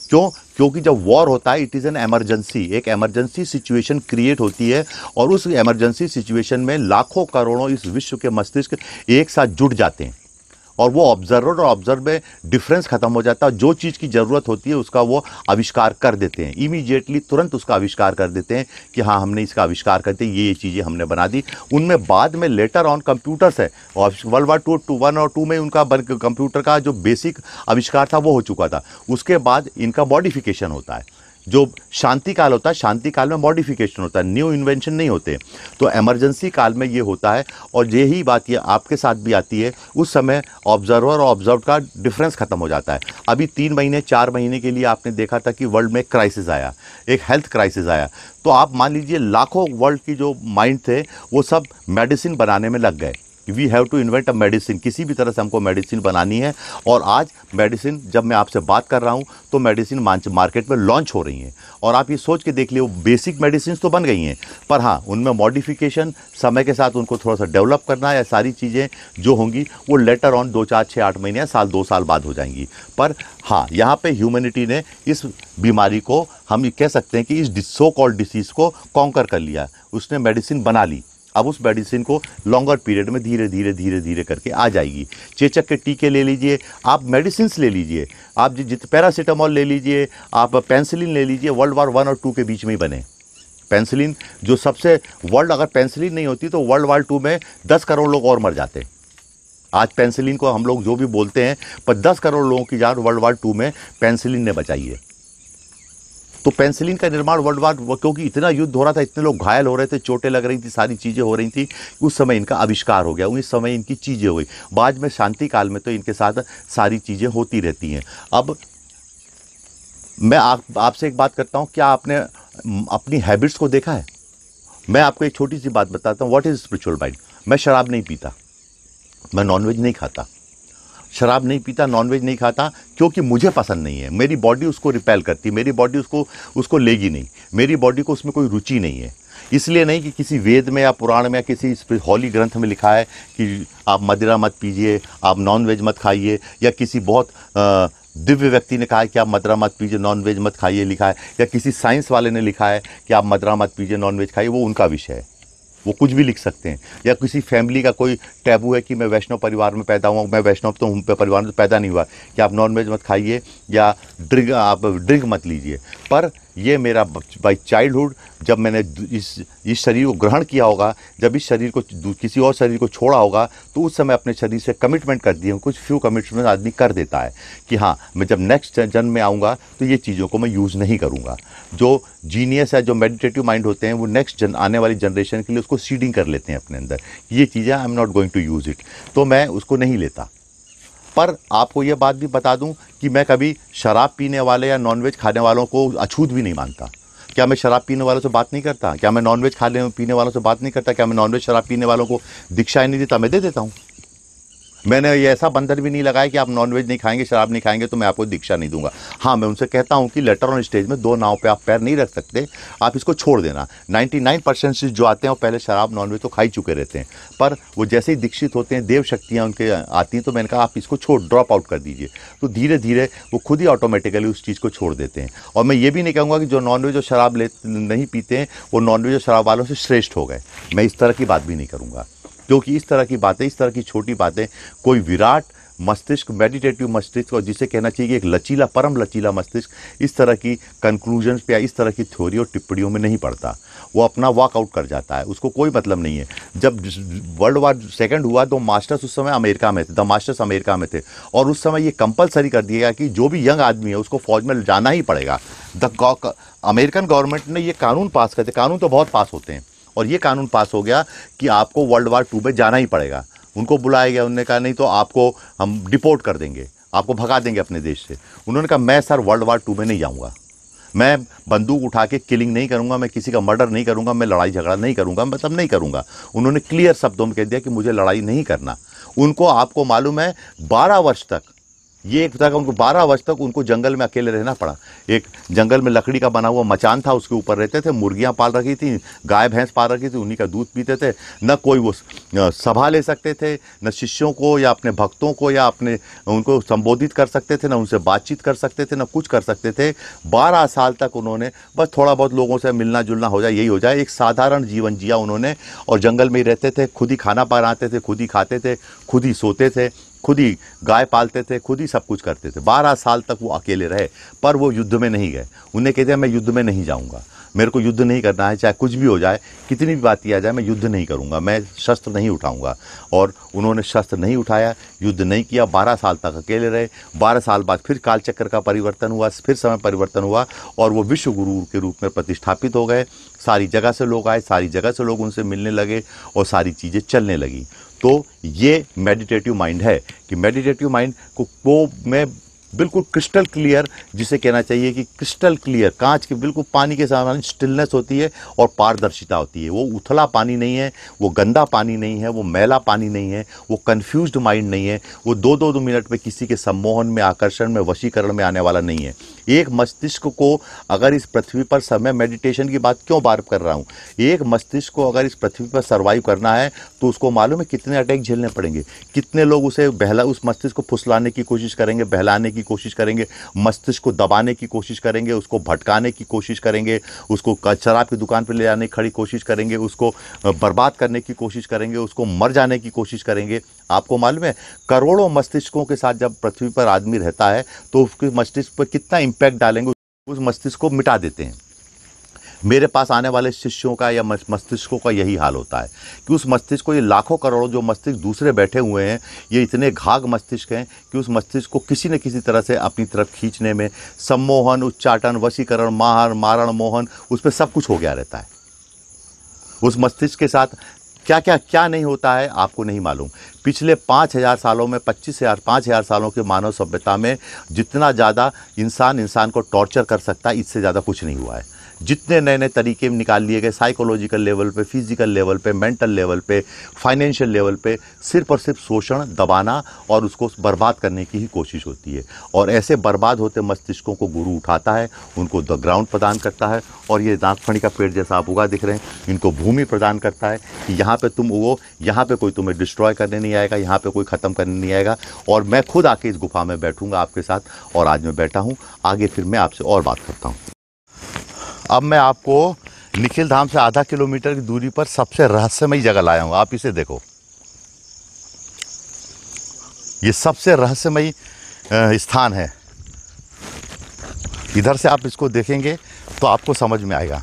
क्यों क्योंकि जब वॉर होता है इट इज़ एन एमरजेंसी एक एमरजेंसी सिचुएशन क्रिएट होती है और उस एमरजेंसी सिचुएशन में लाखों करोड़ों इस विश्व के मस्तिष्क एक साथ जुट जाते हैं और वो ऑब्जर्वर और ऑब्जर्व में डिफरेंस खत्म हो जाता है जो चीज़ की ज़रूरत होती है उसका वो आविष्कार कर देते हैं इमीजिएटली तुरंत उसका आविष्कार कर देते हैं कि हाँ हमने इसका आविष्कार करते ये ये चीज़ें हमने बना दी उनमें बाद में लेटर ऑन कंप्यूटर्स है world war two two one और टू में उनका कंप्यूटर का जो बेसिक आविष्कार था वो हो चुका था उसके बाद इनका मॉडिफिकेशन होता है जो शांति काल होता है शांति काल में मॉडिफिकेशन होता है न्यू इन्वेंशन नहीं होते तो एमरजेंसी काल में ये होता है और यही बात ये आपके साथ भी आती है उस समय ऑब्जर्वर और ऑब्जर्व का डिफरेंस ख़त्म हो जाता है अभी तीन महीने चार महीने के लिए आपने देखा था कि वर्ल्ड में क्राइसिस आया एक हेल्थ क्राइसिस आया तो आप मान लीजिए लाखों वर्ल्ड की जो माइंड थे वो सब मेडिसिन बनाने में लग गए we have to invent a medicine किसी भी तरह से हमको मेडिसिन बनानी है और आज मेडिसिन जब मैं आपसे बात कर रहा हूँ तो मेडिसिन मार्केट में लॉन्च हो रही हैं और आप ये सोच के देख लिए बेसिक मेडिसिन तो बन गई हैं पर हाँ उनमें मॉडिफिकेशन समय के साथ उनको थोड़ा सा डेवलप करना या सारी चीज़ें जो होंगी वो लेटर ऑन दो चार छः आठ महीने या साल दो साल बाद हो जाएंगी पर हाँ यहाँ पर ह्यूमनिटी ने इस बीमारी को हम ये कह सकते हैं कि इस सो कॉल्ड डिसीज़ को कॉन्कर कर लिया उसने मेडिसिन बना ली अब उस मेडिसिन को लॉन्गर पीरियड में धीरे धीरे धीरे धीरे करके आ जाएगी चेचक के टीके ले लीजिए आप मेडिसिन ले लीजिए आप जित पैरासीटामॉल ले लीजिए आप पेंसिलिन ले लीजिए वर्ल्ड वार वन और टू के बीच में ही बने पेंसिलिन जो सबसे वर्ल्ड अगर पेंसिलिन नहीं होती तो वर्ल्ड वार टू में दस करोड़ लोग और मर जाते आज पेंसिलिन को हम लोग जो भी बोलते हैं पर दस करोड़ लोगों की जान वर्ल्ड वार टू में पेंसिलिन ने बचाई है तो पेंसिलिन का निर्माण वर्ल्ड वार क्योंकि इतना युद्ध हो रहा था इतने लोग घायल हो रहे थे चोटें लग रही थी सारी चीज़ें हो रही थी उस समय इनका आविष्कार हो गया उस समय इनकी चीज़ें हुई बाद में शांति काल में तो इनके साथ सारी चीज़ें होती रहती हैं अब मैं आपसे एक बात करता हूँ क्या आपने अपनी हैबिट्स को देखा है मैं आपको एक छोटी सी बात बताता हूँ व्हाट इज़ स्पिरिचुअल माइंड मैं शराब नहीं पीता मैं नॉनवेज नहीं खाता शराब नहीं पीता नॉनवेज नहीं खाता क्योंकि मुझे पसंद नहीं है मेरी बॉडी उसको रिपेल करती मेरी बॉडी उसको उसको लेगी नहीं मेरी बॉडी को उसमें कोई रुचि नहीं है इसलिए नहीं कि किसी वेद में या पुराण में या किसी हॉली ग्रंथ में लिखा है कि आप मदिरा मत पीजिए आप नॉनवेज मत खाइए या किसी बहुत दिव्य व्यक्ति ने कहा है कि आप मदरा मत पीजिए नॉन वेज मत खाइए लिखा है या किसी साइंस वाले ने लिखा है कि आप मदरा मत पीजिए नॉनवेज खाइए वो उनका विषय है वो कुछ भी लिख सकते हैं या किसी फैमिली का कोई टैबू है कि मैं वैष्णव परिवार में पैदा हुआ मैं वैष्णव तो हूँ परिवार में तो पैदा नहीं हुआ कि आप नॉनवेज मत खाइए या ड्रिंक आप ड्रिंक मत लीजिए पर ये मेरा बाई चाइल्डहुड जब मैंने इस इस शरीर को ग्रहण किया होगा जब इस शरीर को किसी और शरीर को छोड़ा होगा तो उस समय अपने शरीर से कमिटमेंट कर दिए कुछ फ्यू कमिटमेंट आदमी कर देता है कि हाँ मैं जब नेक्स्ट जन्म में आऊँगा तो ये चीज़ों को मैं यूज़ नहीं करूँगा जो जीनियस है जो मेडिटेटिव माइंड होते हैं वो नेक्स्ट जन आने वाली जनरेशन के लिए उसको सीडिंग कर लेते हैं अपने अंदर ये चीज़ें I am not going to use it तो मैं उसको नहीं लेता पर आपको ये बात भी बता दूं कि मैं कभी शराब पीने वाले या नॉनवेज खाने वालों को अछूत भी नहीं मानता क्या मैं शराब पीने वालों से बात नहीं करता क्या मैं नॉनवेज खाने पीने वालों से बात नहीं करता क्या मैं नॉनवेज शराब पीने वालों को दीक्षा नहीं देता मैं दे देता हूँ मैंने ये ऐसा बंधन भी नहीं लगाया कि आप नॉनवेज नहीं खाएंगे शराब नहीं खाएंगे तो मैं आपको दीक्षा नहीं दूंगा हाँ मैं उनसे कहता हूँ कि लेटर ऑन स्टेज में दो नाव पे आप पैर नहीं रख सकते आप इसको छोड़ देना 99 परसेंट से जो आते हैं वो पहले शराब नॉनवेज तो खा ही चुके रहते हैं पर वो जैसे ही दीक्षित होते हैं देव शक्तियाँ उनके आती हैं तो मैंने कहा आप इसको छोड़ ड्रॉप आउट कर दीजिए तो धीरे धीरे वो खुद ही ऑटोमेटिकली उस चीज़ को छोड़ देते हैं और मैं ये भी नहीं कहूँगा कि जो नॉनवेज और शराब ले नहीं पीते हैं वो नॉनवेज और शराब वालों से श्रेष्ठ हो गए मैं इस तरह की बात भी नहीं करूँगा क्योंकि इस तरह की बातें इस तरह की छोटी बातें कोई विराट मस्तिष्क मेडिटेटिव मस्तिष्क और जिसे कहना चाहिए कि एक लचीला परम लचीला मस्तिष्क इस तरह की पे या इस तरह की थ्योरी और टिप्पणियों में नहीं पड़ता वो अपना वॉकआउट कर जाता है उसको कोई मतलब नहीं है जब वर्ल्ड वार सेकेंड हुआ तो मास्टर्स उस समय अमेरिका में थे द मास्टर्स अमेरिका में थे और उस समय ये कंपलसरी कर दिया गया कि जो भी यंग आदमी है उसको फौज में जाना ही पड़ेगा द अमेरिकन गवर्नमेंट ने ये कानून पास करते कानून तो बहुत पास होते हैं और ये कानून पास हो गया कि आपको वर्ल्ड वार टू में जाना ही पड़ेगा उनको बुलाया गया उन्होंने कहा नहीं तो आपको हम डिपोर्ट कर देंगे आपको भगा देंगे अपने देश से उन्होंने कहा मैं सर वर्ल्ड वार टू में नहीं जाऊँगा मैं बंदूक उठा के किलिंग नहीं करूंगा मैं किसी का मर्डर नहीं करूंगा मैं लड़ाई झगड़ा नहीं करूंगा मैं तब नहीं करूंगा उन्होंने क्लियर शब्दों में कह दिया कि मुझे लड़ाई नहीं करना उनको आपको मालूम है बारह वर्ष तक ये एक था उनको बारह वर्ष तक उनको जंगल में अकेले रहना पड़ा एक जंगल में लकड़ी का बना हुआ मचान था उसके ऊपर रहते थे मुर्गियाँ पाल रखी थी गाय भैंस पाल रखी थी उन्हीं का दूध पीते थे न कोई वो सभा ले सकते थे न शिष्यों को या अपने भक्तों को या अपने उनको संबोधित कर सकते थे न उनसे बातचीत कर सकते थे न कुछ कर सकते थे बारह साल तक उन्होंने बस थोड़ा बहुत लोगों से मिलना जुलना हो जाए यही हो जाए एक साधारण जीवन जिया उन्होंने और जंगल में ही रहते थे खुद ही खाना पाते थे खुद ही खाते थे खुद ही सोते थे खुद ही गाय पालते थे खुद ही सब कुछ करते थे बारह साल तक वो अकेले रहे पर वो युद्ध में नहीं गए उन्हें कहते हैं मैं युद्ध में नहीं जाऊँगा मेरे को युद्ध नहीं करना है चाहे कुछ भी हो जाए कितनी भी बात आ जाए मैं युद्ध नहीं करूँगा मैं शस्त्र नहीं उठाऊँगा और उन्होंने शस्त्र नहीं उठाया युद्ध नहीं किया बारह साल तक अकेले रहे बारह साल बाद फिर कालचक्र का परिवर्तन हुआ फिर समय परिवर्तन हुआ और वो विश्व गुरु के रूप में प्रतिष्ठापित हो गए सारी जगह से लोग आए सारी जगह से लोग उनसे मिलने लगे और सारी चीज़ें चलने लगी तो ये मेडिटेटिव माइंड है कि मेडिटेटिव माइंड को, को मैं बिल्कुल क्रिस्टल क्लियर जिसे कहना चाहिए कि क्रिस्टल क्लियर कांच के बिल्कुल पानी के समान स्टिलनेस होती है और पारदर्शिता होती है वो उथला पानी नहीं है वो गंदा पानी नहीं है वो मैला पानी नहीं है वो कन्फ्यूज माइंड नहीं है वो दो दो दो मिनट में किसी के सम्मोहन में आकर्षण में वशीकरण में आने वाला नहीं है एक मस्तिष्क को अगर इस पृथ्वी पर समय मेडिटेशन की बात क्यों बार कर रहा हूँ एक मस्तिष्क को अगर इस पृथ्वी पर सर्वाइव करना है तो उसको मालूम है कितने अटैक झेलने पड़ेंगे कितने लोग उसे बहला उस मस्तिष्क को फुसलाने की कोशिश करेंगे बहलाने की की कोशिश करेंगे मस्तिष्क को दबाने की कोशिश करेंगे उसको भटकाने की कोशिश करेंगे उसको शराब की दुकान पर ले जाने की खड़ी कोशिश करेंगे उसको बर्बाद करने की कोशिश करेंगे उसको मर जाने की कोशिश करेंगे आपको मालूम है करोड़ों मस्तिष्कों के साथ जब पृथ्वी पर आदमी रहता है तो उसके मस्तिष्क पर कितना इम्पैक्ट डालेंगे उस मस्तिष्क को मिटा देते हैं मेरे पास आने वाले शिष्यों का या मस्तिष्कों का यही हाल होता है कि उस मस्तिष्क को ये लाखों करोड़ों जो मस्तिष्क दूसरे बैठे हुए हैं ये इतने घाघ मस्तिष्क हैं कि उस मस्तिष्क को किसी न किसी तरह से अपनी तरफ खींचने में सम्मोहन उच्चाटन वशीकरण माहर मारण मोहन उस पर सब कुछ हो गया रहता है उस मस्तिष्क के साथ क्या क्या क्या नहीं होता है आपको नहीं मालूम पिछले पाँच हज़ार सालों में पच्चीस हज़ार पाँच हज़ार सालों के मानव सभ्यता में जितना ज़्यादा इंसान इंसान को टॉर्चर कर सकता है इससे ज़्यादा कुछ नहीं हुआ है जितने नए नए तरीके निकाल लिए गए साइकोलॉजिकल लेवल पे फिजिकल लेवल पे मेंटल लेवल पे फाइनेंशियल लेवल पे सिर्फ और सिर्फ शोषण दबाना और उसको बर्बाद करने की ही कोशिश होती है और ऐसे बर्बाद होते मस्तिष्कों को गुरु उठाता है उनको द ग्राउंड प्रदान करता है और ये नागफणी का पेड़ जैसा आप उगा दिख रहे हैं इनको भूमि प्रदान करता है कि यहाँ पर तुम उगो यहाँ पर कोई तुम्हें डिस्ट्रॉय करने नहीं आएगा यहाँ पर कोई ख़त्म करने नहीं आएगा और मैं खुद आके इस गुफा में बैठूंगा आपके साथ और आज मैं बैठा हूँ आगे फिर मैं आपसे और बात करता हूँ अब मैं आपको निखिल धाम से आधा किलोमीटर की दूरी पर सबसे रहस्यमयी जगह लाया हूँ आप इसे देखो ये सबसे रहस्यमयी स्थान है इधर से आप इसको देखेंगे तो आपको समझ में आएगा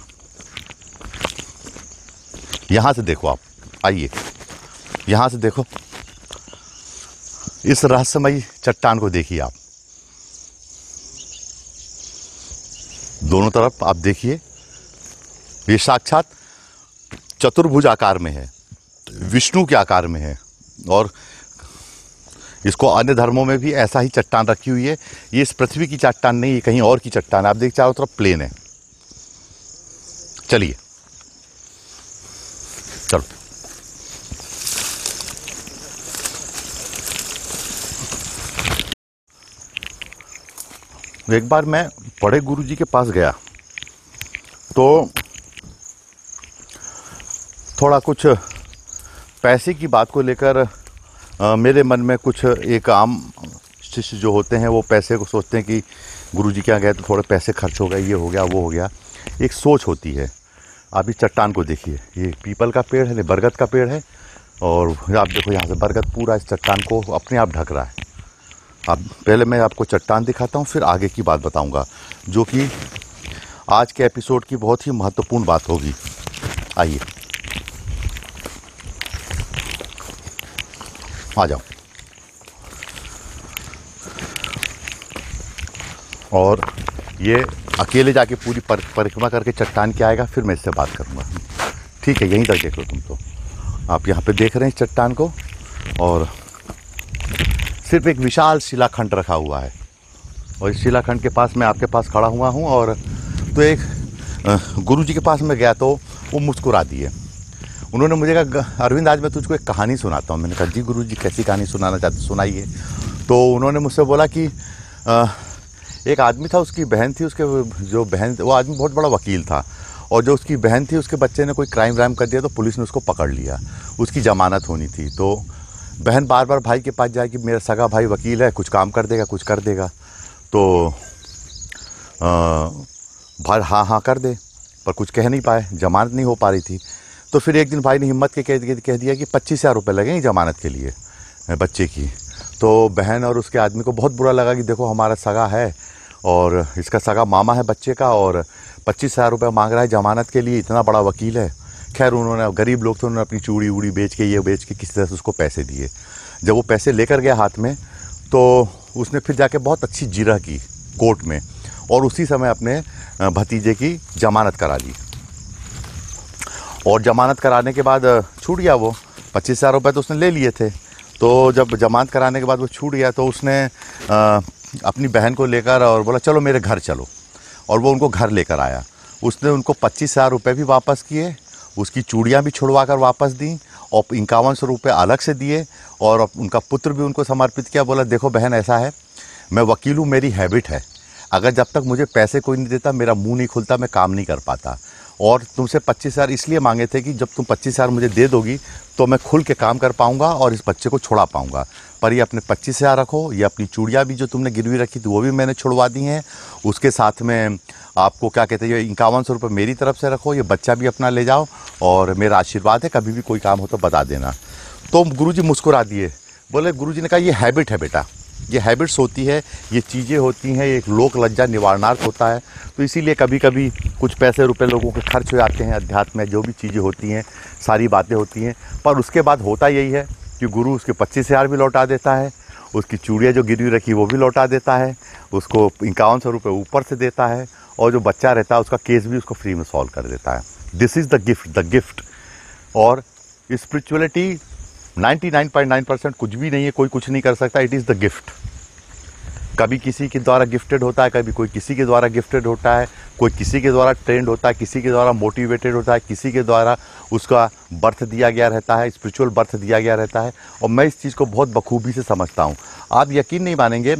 यहाँ से देखो आप आइए यहाँ से देखो इस रहस्यमयी चट्टान को देखिए आप दोनों तरफ आप देखिए ये साक्षात चतुर्भुज आकार में है विष्णु के आकार में है और इसको अन्य धर्मों में भी ऐसा ही चट्टान रखी हुई है ये इस पृथ्वी की चट्टान नहीं ये कहीं और की चट्टान है आप देख चारों तरफ प्लेन है चलिए तो एक बार मैं बड़े गुरु जी के पास गया तो थोड़ा कुछ पैसे की बात को लेकर मेरे मन में कुछ एक आम शिष्य जो होते हैं वो पैसे को सोचते हैं कि गुरु जी क्या गए तो थोड़े पैसे खर्च हो गए ये हो गया वो हो गया एक सोच होती है आप इस चट्टान को देखिए ये पीपल का पेड़ है बरगद का पेड़ है और आप देखो यहाँ से बरगद पूरा इस चट्टान को अपने आप ढक रहा है अब पहले मैं आपको चट्टान दिखाता हूँ फिर आगे की बात बताऊँगा जो कि आज के एपिसोड की बहुत ही महत्वपूर्ण बात होगी आइए आ जाओ और ये अकेले जाके पूरी पर, परिक्रमा करके चट्टान के आएगा फिर मैं इससे बात करूँगा ठीक है यहीं तक देख लो तुम तो आप यहाँ पे देख रहे हैं इस चट्टान को और सिर्फ एक विशाल शिलाखंड रखा हुआ है और इस शिलाखंड के पास मैं आपके पास खड़ा हुआ हूँ और तो एक गुरु जी के पास मैं गया तो वो मुस्कुरा दिए उन्होंने मुझे कहा अरविंद आज मैं तुझको एक कहानी सुनाता हूँ मैंने कहा जी गुरु जी कैसी कहानी सुनाना चाहते सुनाइए तो उन्होंने मुझसे बोला कि आ, एक आदमी था उसकी बहन थी उसके जो बहन वो आदमी बहुत बड़ा वकील था और जो उसकी बहन थी उसके बच्चे ने कोई क्राइम व्राइम कर दिया तो पुलिस ने उसको पकड़ लिया उसकी जमानत होनी थी तो बहन बार बार भाई के पास जाए कि मेरा सगा भाई वकील है कुछ काम कर देगा कुछ कर देगा तो भाई हाँ हाँ कर दे पर कुछ कह नहीं पाए जमानत नहीं हो पा रही थी तो फिर एक दिन भाई ने हिम्मत के कह, कह दिया कि पच्चीस हज़ार रुपये लगेंगे जमानत के लिए बच्चे की तो बहन और उसके आदमी को बहुत बुरा लगा कि देखो हमारा सगा है और इसका सगा मामा है बच्चे का और पच्चीस हज़ार रुपये मांग रहा है जमानत के लिए इतना बड़ा वकील है खैर उन्होंने गरीब लोग थे तो उन्होंने अपनी चूड़ी वूड़ी बेच के ये बेच के किसी तरह से उसको पैसे दिए जब वो पैसे लेकर गया हाथ में तो उसने फिर जाके बहुत अच्छी जिरह की कोर्ट में और उसी समय अपने भतीजे की जमानत करा ली और जमानत कराने के बाद छूट गया वो पच्चीस हज़ार रुपये तो उसने ले लिए थे तो जब जमानत कराने के बाद वो छूट गया तो उसने अपनी बहन को लेकर और बोला चलो मेरे घर चलो और वो उनको घर लेकर आया उसने उनको पच्चीस हज़ार रुपये भी वापस किए उसकी चूड़ियाँ भी छुड़वा कर वापस दी और इक्यावन सौ रुपये अलग से दिए और उनका पुत्र भी उनको समर्पित किया बोला देखो बहन ऐसा है मैं वकील हूँ मेरी हैबिट है अगर जब तक मुझे पैसे कोई नहीं देता मेरा मुंह नहीं खुलता मैं काम नहीं कर पाता और तुमसे पच्चीस हज़ार इसलिए मांगे थे कि जब तुम पच्चीस हज़ार मुझे दे दोगी तो मैं खुल के काम कर पाऊँगा और इस बच्चे को छोड़ा पाऊँगा पर ये अपने पच्चीस हज़ार रखो ये अपनी चूड़ियाँ भी जो तुमने गिरवी रखी थी वो भी मैंने छुड़वा दी हैं उसके साथ में आपको क्या कहते हैं ये इक्यावन सौ रुपये मेरी तरफ से रखो ये बच्चा भी अपना ले जाओ और मेरा आशीर्वाद है कभी भी कोई काम हो तो बता देना तो गुरु जी मुस्कुरा दिए बोले गुरु जी ने कहा ये हैबिट है बेटा ये हैबिट्स होती है ये चीज़ें होती हैं एक लोक लज्जा निवारणार्थ होता है तो इसीलिए कभी कभी कुछ पैसे रुपए लोगों के खर्च हो जाते हैं अध्यात्म में जो भी चीज़ें होती हैं सारी बातें होती हैं पर उसके बाद होता यही है कि गुरु उसके पच्चीस हज़ार भी लौटा देता है उसकी चूड़ियाँ जो गिरवी रखी वो भी लौटा देता है उसको इक्यावन सौ रुपये ऊपर से देता है और जो बच्चा रहता है उसका केस भी उसको फ्री में सॉल्व कर देता है this is the gift the gift और स्पिरिचुअलिटी 99.9 परसेंट कुछ भी नहीं है कोई कुछ नहीं कर सकता इट इज़ द गिफ्ट कभी किसी के द्वारा गिफ्टेड होता है कभी कोई किसी के द्वारा गिफ्टेड होता है कोई किसी के द्वारा ट्रेंड होता है किसी के द्वारा मोटिवेटेड होता है किसी के द्वारा उसका बर्थ दिया गया रहता है स्पिरिचुअल बर्थ दिया गया रहता है और मैं इस चीज़ को बहुत बखूबी से समझता हूँ आप यकीन नहीं मानेंगे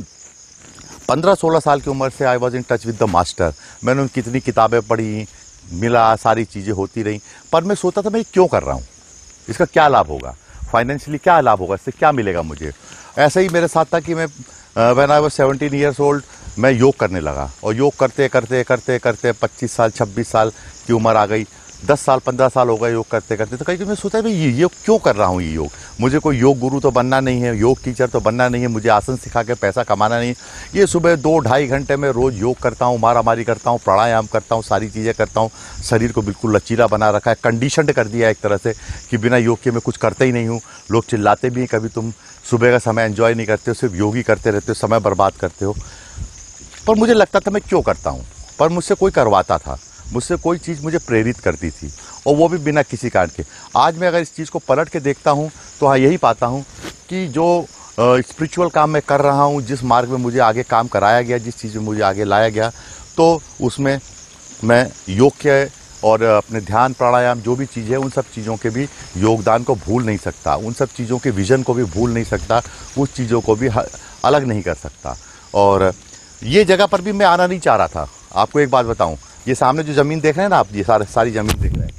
पंद्रह सोलह साल की उम्र से I was in touch with the master मैंने उन कितनी किताबें पढ़ी मिला सारी चीज़ें होती रहीं पर मैं सोचता था मैं क्यों कर रहा हूँ इसका क्या लाभ होगा फाइनेंशियली क्या लाभ होगा इससे क्या मिलेगा मुझे ऐसा ही मेरे साथ था कि मैं when I was seventeen years old मैं योग करने लगा और योग करते करते करते करते पच्चीस साल छब्बीस साल की उम्र आ गई दस साल पंद्रह साल हो गए योग करते करते तो कहीं कभी मैं सोचा भाई ये योग क्यों कर रहा हूँ ये योग मुझे कोई योग गुरु तो बनना नहीं है योग टीचर तो बनना नहीं है मुझे आसन सिखा के पैसा कमाना नहीं है ये सुबह दो ढाई घंटे में रोज़ योग करता हूँ मारा मारी करता हूँ प्राणायाम करता हूँ सारी चीज़ें करता हूँ शरीर को बिल्कुल लचीला बना रखा है कंडीशन कर दिया एक तरह से कि बिना योग के मैं कुछ करता ही नहीं हूँ लोग चिल्लाते भी हैं कभी तुम सुबह का समय एंजॉय नहीं करते हो सिर्फ योग ही करते रहते हो समय बर्बाद करते हो पर मुझे लगता था मैं क्यों करता हूँ पर मुझसे कोई करवाता था मुझसे कोई चीज़ मुझे प्रेरित करती थी और वो भी बिना किसी कारण के आज मैं अगर इस चीज़ को पलट के देखता हूँ तो हाँ यही पाता हूँ कि जो स्पिरिचुअल काम मैं कर रहा हूँ जिस मार्ग में मुझे आगे काम कराया गया जिस चीज़ में मुझे आगे लाया गया तो उसमें मैं योग के और अपने ध्यान प्राणायाम जो भी चीज़ है उन सब चीज़ों के भी योगदान को भूल नहीं सकता उन सब चीज़ों के विज़न को भी भूल नहीं सकता उस चीज़ों को भी अलग नहीं कर सकता और ये जगह पर भी मैं आना नहीं चाह रहा था आपको एक बात बताऊं ये सामने जो ज़मीन देख रहे हैं ना आप ये सारे सारी ज़मीन देख रहे हैं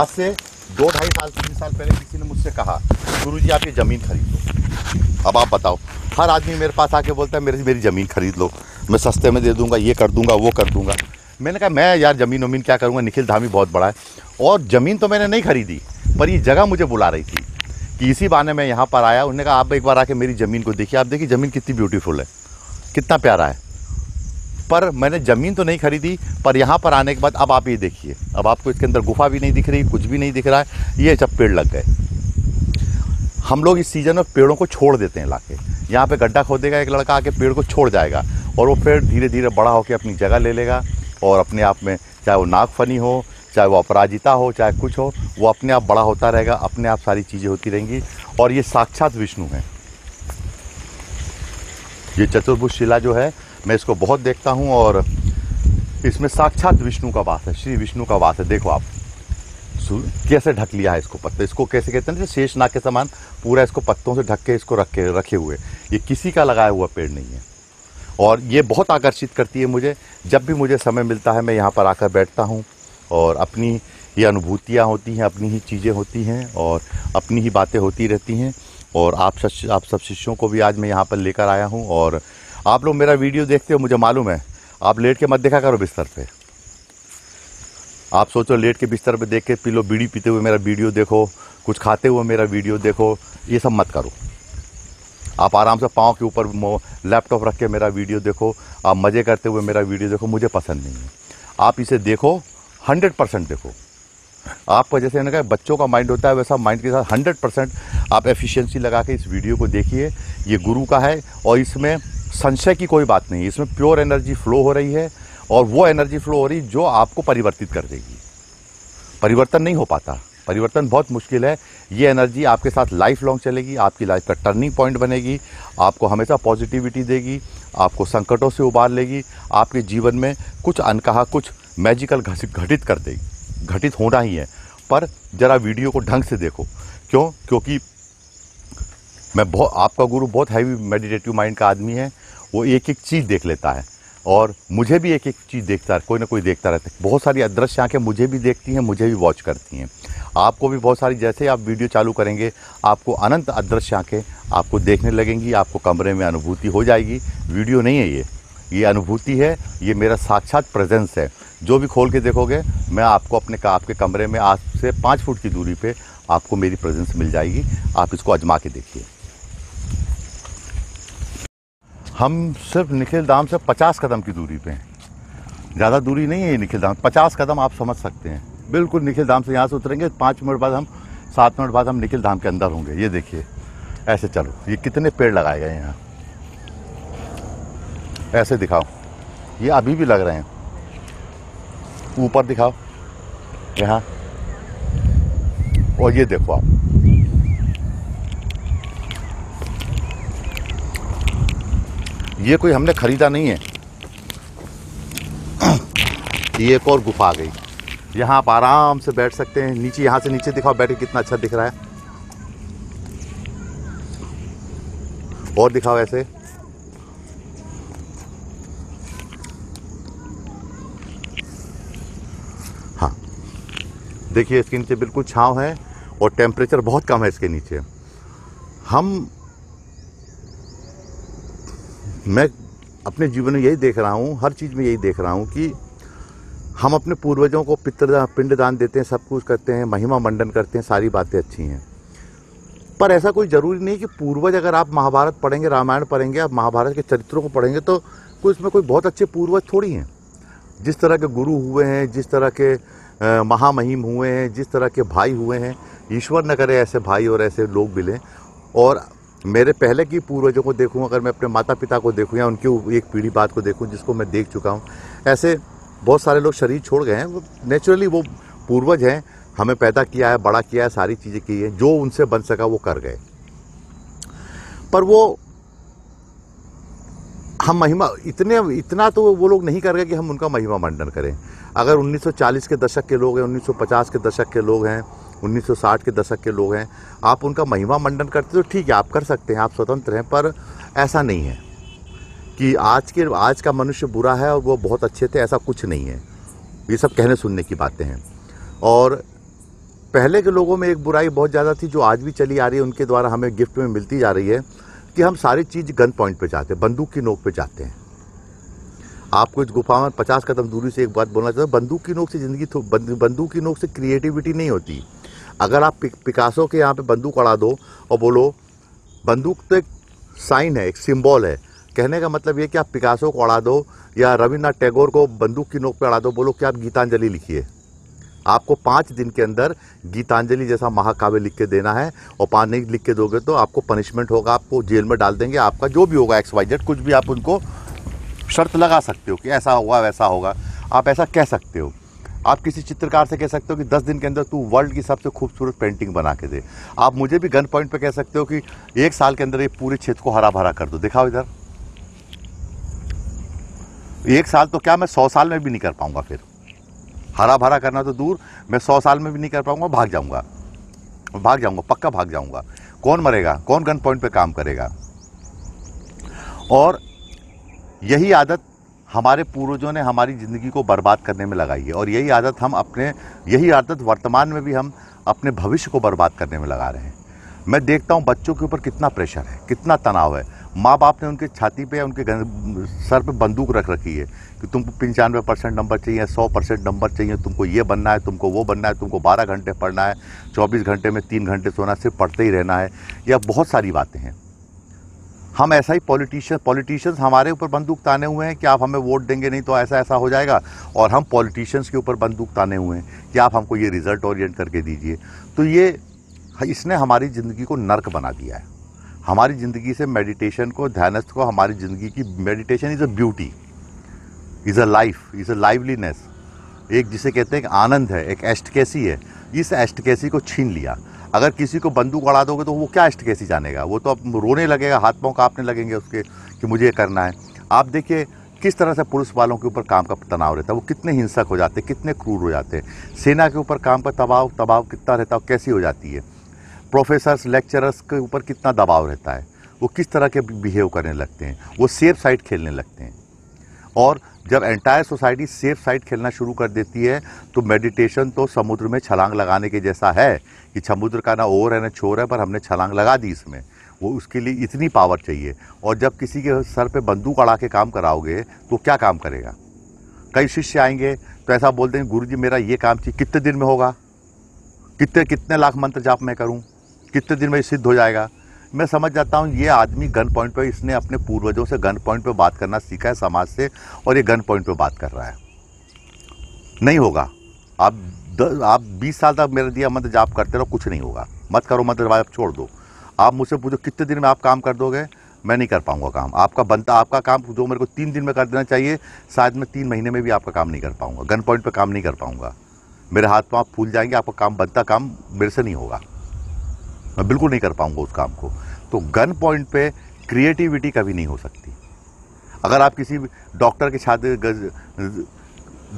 आज से दो ढाई साल तीन साल पहले किसी ने मुझसे कहा गुरु जी आप ये ज़मीन खरीद लो अब आप बताओ हर आदमी मेरे पास आके बोलता है मेरी मेरी ज़मीन खरीद लो मैं सस्ते में दे दूंगा ये कर दूंगा वो कर दूंगा मैंने कहा मैं यार ज़मीन वमीन क्या करूँगा निखिल धामी बहुत बड़ा है और ज़मीन तो मैंने नहीं खरीदी पर ये जगह मुझे बुला रही थी कि इसी बहाने मैं यहाँ पर आया उन्होंने कहा आप एक बार आके मेरी ज़मीन को देखिए आप देखिए ज़मीन कितनी ब्यूटीफुल है कितना प्यारा है पर मैंने ज़मीन तो नहीं खरीदी पर यहाँ पर आने के बाद अब आप ये देखिए अब आपको इसके अंदर गुफा भी नहीं दिख रही कुछ भी नहीं दिख रहा है ये सब पेड़ लग गए हम लोग इस सीज़न में पेड़ों को छोड़ देते हैं लाके यहाँ पे गड्ढा खोदेगा एक लड़का आके पेड़ को छोड़ जाएगा और वो पेड़ धीरे धीरे बड़ा होकर अपनी जगह ले लेगा और अपने आप में चाहे वो नागफनी हो चाहे वो अपराजिता हो चाहे कुछ हो वो अपने आप बड़ा होता रहेगा अपने आप सारी चीज़ें होती रहेंगी और ये साक्षात विष्णु हैं ये चतुर्भुज शिला जो है मैं इसको बहुत देखता हूँ और इसमें साक्षात विष्णु का वास है श्री विष्णु का वास है देखो आप कैसे ढक लिया है इसको पत्ते इसको कैसे कहते हैं शेष नाग के समान पूरा इसको पत्तों से ढक के इसको रख के रखे हुए ये किसी का लगाया हुआ पेड़ नहीं है और ये बहुत आकर्षित करती है मुझे जब भी मुझे समय मिलता है मैं यहाँ पर आकर बैठता हूँ और अपनी ये अनुभूतियाँ होती हैं अपनी ही चीज़ें होती हैं और अपनी ही बातें होती रहती हैं और आप सब आप सब शिष्यों को भी आज मैं यहाँ पर लेकर आया हूँ और आप लोग मेरा वीडियो देखते हो मुझे मालूम है आप लेट के मत देखा करो बिस्तर पे आप सोचो लेट के बिस्तर पे देख के पी लो बीड़ी पीते हुए मेरा वीडियो देखो कुछ खाते हुए मेरा वीडियो देखो ये सब मत करो आप आराम से पाँव के ऊपर लैपटॉप रख के मेरा वीडियो देखो आप मज़े करते हुए मेरा वीडियो देखो मुझे पसंद नहीं है आप इसे देखो हंड्रेड परसेंट देखो आपका जैसे ना कहा बच्चों का माइंड होता है वैसा माइंड के साथ हंड्रेड परसेंट आप एफिशिएंसी लगा के इस वीडियो को देखिए ये गुरु का है और इसमें संशय की कोई बात नहीं इसमें प्योर एनर्जी फ्लो हो रही है और वो एनर्जी फ्लो हो रही जो आपको परिवर्तित कर देगी परिवर्तन नहीं हो पाता परिवर्तन बहुत मुश्किल है ये एनर्जी आपके साथ लाइफ लॉन्ग चलेगी आपकी लाइफ का टर्निंग पॉइंट बनेगी आपको हमेशा पॉजिटिविटी देगी आपको संकटों से उबार लेगी आपके जीवन में कुछ अनकहा कुछ मैजिकल घटित कर देगी घटित होना ही है पर ज़रा वीडियो को ढंग से देखो क्यों क्योंकि मैं बहुत आपका गुरु बहुत हैवी मेडिटेटिव माइंड का आदमी है वो एक एक चीज़ देख लेता है और मुझे भी एक एक चीज़ देखता है कोई ना कोई देखता रहता है बहुत सारी अदृश्य आँखें मुझे भी देखती हैं मुझे भी वॉच करती हैं आपको भी बहुत सारी जैसे ही आप वीडियो चालू करेंगे आपको अनंत अदृश्य आँखें आपको देखने लगेंगी आपको कमरे में अनुभूति हो जाएगी वीडियो नहीं है ये ये अनुभूति है ये मेरा साक्षात प्रेजेंस है जो भी खोल के देखोगे मैं आपको अपने आपके कमरे में आज से पाँच फुट की दूरी पर आपको मेरी प्रेजेंस मिल जाएगी आप इसको आजमा के देखिए हम सिर्फ निखिल धाम से पचास कदम की दूरी पे हैं ज़्यादा दूरी नहीं है ये निखिल धाम पचास कदम आप समझ सकते हैं बिल्कुल निखिल धाम से यहाँ से उतरेंगे पाँच मिनट बाद हम सात मिनट बाद हम निखिल धाम के अंदर होंगे ये देखिए ऐसे चलो ये कितने पेड़ लगाए गए यहाँ ऐसे दिखाओ ये अभी भी लग रहे हैं ऊपर दिखाओ यहाँ और ये देखो आप ये कोई हमने ख़रीदा नहीं है ये एक और गुफा आ गई यहाँ आप आराम से बैठ सकते हैं नीचे यहाँ से नीचे दिखाओ बैठ के कितना अच्छा दिख रहा है और दिखाओ ऐसे हाँ देखिए इसके नीचे बिल्कुल छाँव है और टेम्परेचर बहुत कम है इसके नीचे हम मैं अपने जीवन में यही देख रहा हूँ हर चीज़ में यही देख रहा हूँ कि हम अपने पूर्वजों को पितृदान पिंडदान देते हैं सब कुछ करते हैं महिमा मंडन करते हैं सारी बातें अच्छी हैं पर ऐसा कोई ज़रूरी नहीं कि पूर्वज अगर आप महाभारत पढ़ेंगे रामायण पढ़ेंगे आप महाभारत के चरित्रों को पढ़ेंगे तो कोई इसमें कोई बहुत अच्छे पूर्वज थोड़ी हैं जिस तरह के गुरु हुए हैं जिस तरह के महामहिम हुए हैं जिस तरह के भाई हुए हैं ईश्वर न करे ऐसे भाई और ऐसे लोग मिलें और मेरे पहले की पूर्वजों को देखूँ अगर मैं अपने माता पिता को देखूँ या उनकी एक पीढ़ी बात को देखूँ जिसको मैं देख चुका हूँ ऐसे बहुत सारे लोग शरीर छोड़ गए हैं वो नेचुरली वो पूर्वज हैं हमें पैदा किया है बड़ा किया है सारी चीज़ें की हैं जो उनसे बन सका वो कर गए पर वो हम महिमा इतने इतना तो वो लोग नहीं कर गए कि हम उनका महिमा मंडन करें अगर 1940 के दशक के लोग हैं 1950 के दशक के लोग हैं 1960 के दशक के लोग हैं आप उनका महिमा मंडन करते तो ठीक है आप कर सकते हैं आप स्वतंत्र हैं पर ऐसा नहीं है कि आज के आज का मनुष्य बुरा है और वो बहुत अच्छे थे ऐसा कुछ नहीं है ये सब कहने सुनने की बातें हैं और पहले के लोगों में एक बुराई बहुत ज़्यादा थी जो आज भी चली आ रही है उनके द्वारा हमें गिफ्ट में मिलती जा रही है कि हम सारी चीज़ गन पॉइंट पे जाते हैं बंदूक की नोक पे जाते हैं आपको इस गुफा में पचास कदम दूरी से एक बात बोलना चाहते हूँ बंदूक की नोक से ज़िंदगी बंदूक की नोक से क्रिएटिविटी नहीं होती अगर आप पिक, पिकासो के यहाँ पे बंदूक अड़ा दो और बोलो बंदूक तो एक साइन है एक सिंबल है कहने का मतलब ये कि आप पिकासो को अड़ा दो या रविन्द्रनाथ टैगोर को बंदूक की नोक पर अड़ा दो बोलो कि आप गीतांजलि लिखिए आपको पाँच दिन के अंदर गीतांजलि जैसा महाकाव्य लिख के देना है और पाँच नहीं लिख के दोगे तो आपको पनिशमेंट होगा आपको जेल में डाल देंगे आपका जो भी होगा एक्स वाई जेड कुछ भी आप उनको शर्त लगा सकते हो कि ऐसा होगा वैसा होगा आप ऐसा कह सकते हो आप किसी चित्रकार से कह सकते हो कि दस दिन के अंदर तू वर्ल्ड की सबसे खूबसूरत पेंटिंग बना के दे आप मुझे भी गन पॉइंट पर कह सकते हो कि एक साल के अंदर ये पूरे क्षेत्र को हरा भरा कर दो दिखाओ इधर एक साल तो क्या मैं सौ साल में भी नहीं कर पाऊंगा फिर हरा भरा करना तो दूर मैं सौ साल में भी नहीं कर पाऊंगा भाग जाऊंगा भाग जाऊंगा पक्का भाग जाऊंगा कौन मरेगा कौन गन पॉइंट पे काम करेगा और यही आदत हमारे पूर्वजों ने हमारी ज़िंदगी को बर्बाद करने में लगाई है और यही आदत हम अपने यही आदत वर्तमान में भी हम अपने भविष्य को बर्बाद करने में लगा रहे हैं मैं देखता हूँ बच्चों के ऊपर कितना प्रेशर है कितना तनाव है माँ बाप ने उनके छाती पे उनके सर पे बंदूक रख रखी है कि तुमको पंचानवे परसेंट नंबर चाहिए सौ परसेंट नंबर चाहिए तुमको ये बनना है तुमको वो बनना है तुमको बारह घंटे पढ़ना है चौबीस घंटे में तीन घंटे सोना सिर्फ पढ़ते ही रहना है या बहुत सारी बातें हैं हम ऐसा ही पॉलिटिशियन पॉलिटिशियंस हमारे ऊपर बंदूक ताने हुए हैं कि आप हमें वोट देंगे नहीं तो ऐसा ऐसा हो जाएगा और हम पॉलिटिशियंस के ऊपर बंदूक ताने हुए हैं कि आप हमको ये रिज़ल्ट ओरिएंट करके दीजिए तो ये इसने हमारी ज़िंदगी को नर्क बना दिया है हमारी ज़िंदगी से मेडिटेशन को ध्यानस्थ को हमारी ज़िंदगी की meditation is a beauty is a life is a liveliness एक जिसे कहते हैं एक आनंद है एक एस्ट कैसी है इस एस्टकेसी को छीन लिया अगर किसी को बंदूक अड़ा दोगे तो वो क्या इष्ट कैसी जानेगा वो तो अब रोने लगेगा हाथ पाँव काँपने लगेंगे उसके कि मुझे ये करना है आप देखिए किस तरह से पुलिस वालों के ऊपर काम का तनाव रहता है वो कितने हिंसक हो जाते हैं कितने क्रूर हो जाते हैं सेना के ऊपर काम का दबाव दबाव कितना रहता है कैसी हो जाती है प्रोफेसर्स लेक्चरर्स के ऊपर कितना दबाव रहता है वो किस तरह के बिहेव करने लगते हैं वो सेफ साइड खेलने लगते हैं और जब एंटायर सोसाइटी सेफ साइड खेलना शुरू कर देती है तो मेडिटेशन तो समुद्र में छलांग लगाने के जैसा है कि समुद्र का ना ओर है ना छोर है पर हमने छलांग लगा दी इसमें वो उसके लिए इतनी पावर चाहिए और जब किसी के सर पे बंदूक अड़ा के काम कराओगे तो क्या काम करेगा कई शिष्य आएंगे तो ऐसा बोलते हैं गुरु जी मेरा ये काम चाहिए कितने दिन में होगा कितने कितने लाख मंत्र जाप मैं करूँ कितने दिन में सिद्ध हो जाएगा मैं समझ जाता हूँ ये आदमी गन पॉइंट पर इसने अपने पूर्वजों से गन पॉइंट पर बात करना सीखा है समाज से और ये गन पॉइंट पर बात कर रहा है नहीं होगा आप द, आप 20 साल तक मेरे दिया मत जाप करते रहो कुछ नहीं होगा मत करो मत आप छोड़ दो आप मुझसे पूछो कितने दिन में आप काम कर दोगे मैं नहीं कर पाऊंगा काम आपका बनता आपका काम जो मेरे को तीन दिन में कर देना चाहिए शायद मैं तीन महीने में भी आपका काम नहीं कर पाऊंगा गन पॉइंट पर काम नहीं कर पाऊंगा मेरे हाथ पाँव फूल जाएंगे आपका काम बनता काम मेरे से नहीं होगा मैं बिल्कुल नहीं कर पाऊंगा उस काम को तो गन पॉइंट पे क्रिएटिविटी कभी नहीं हो सकती अगर आप किसी डॉक्टर के छात्र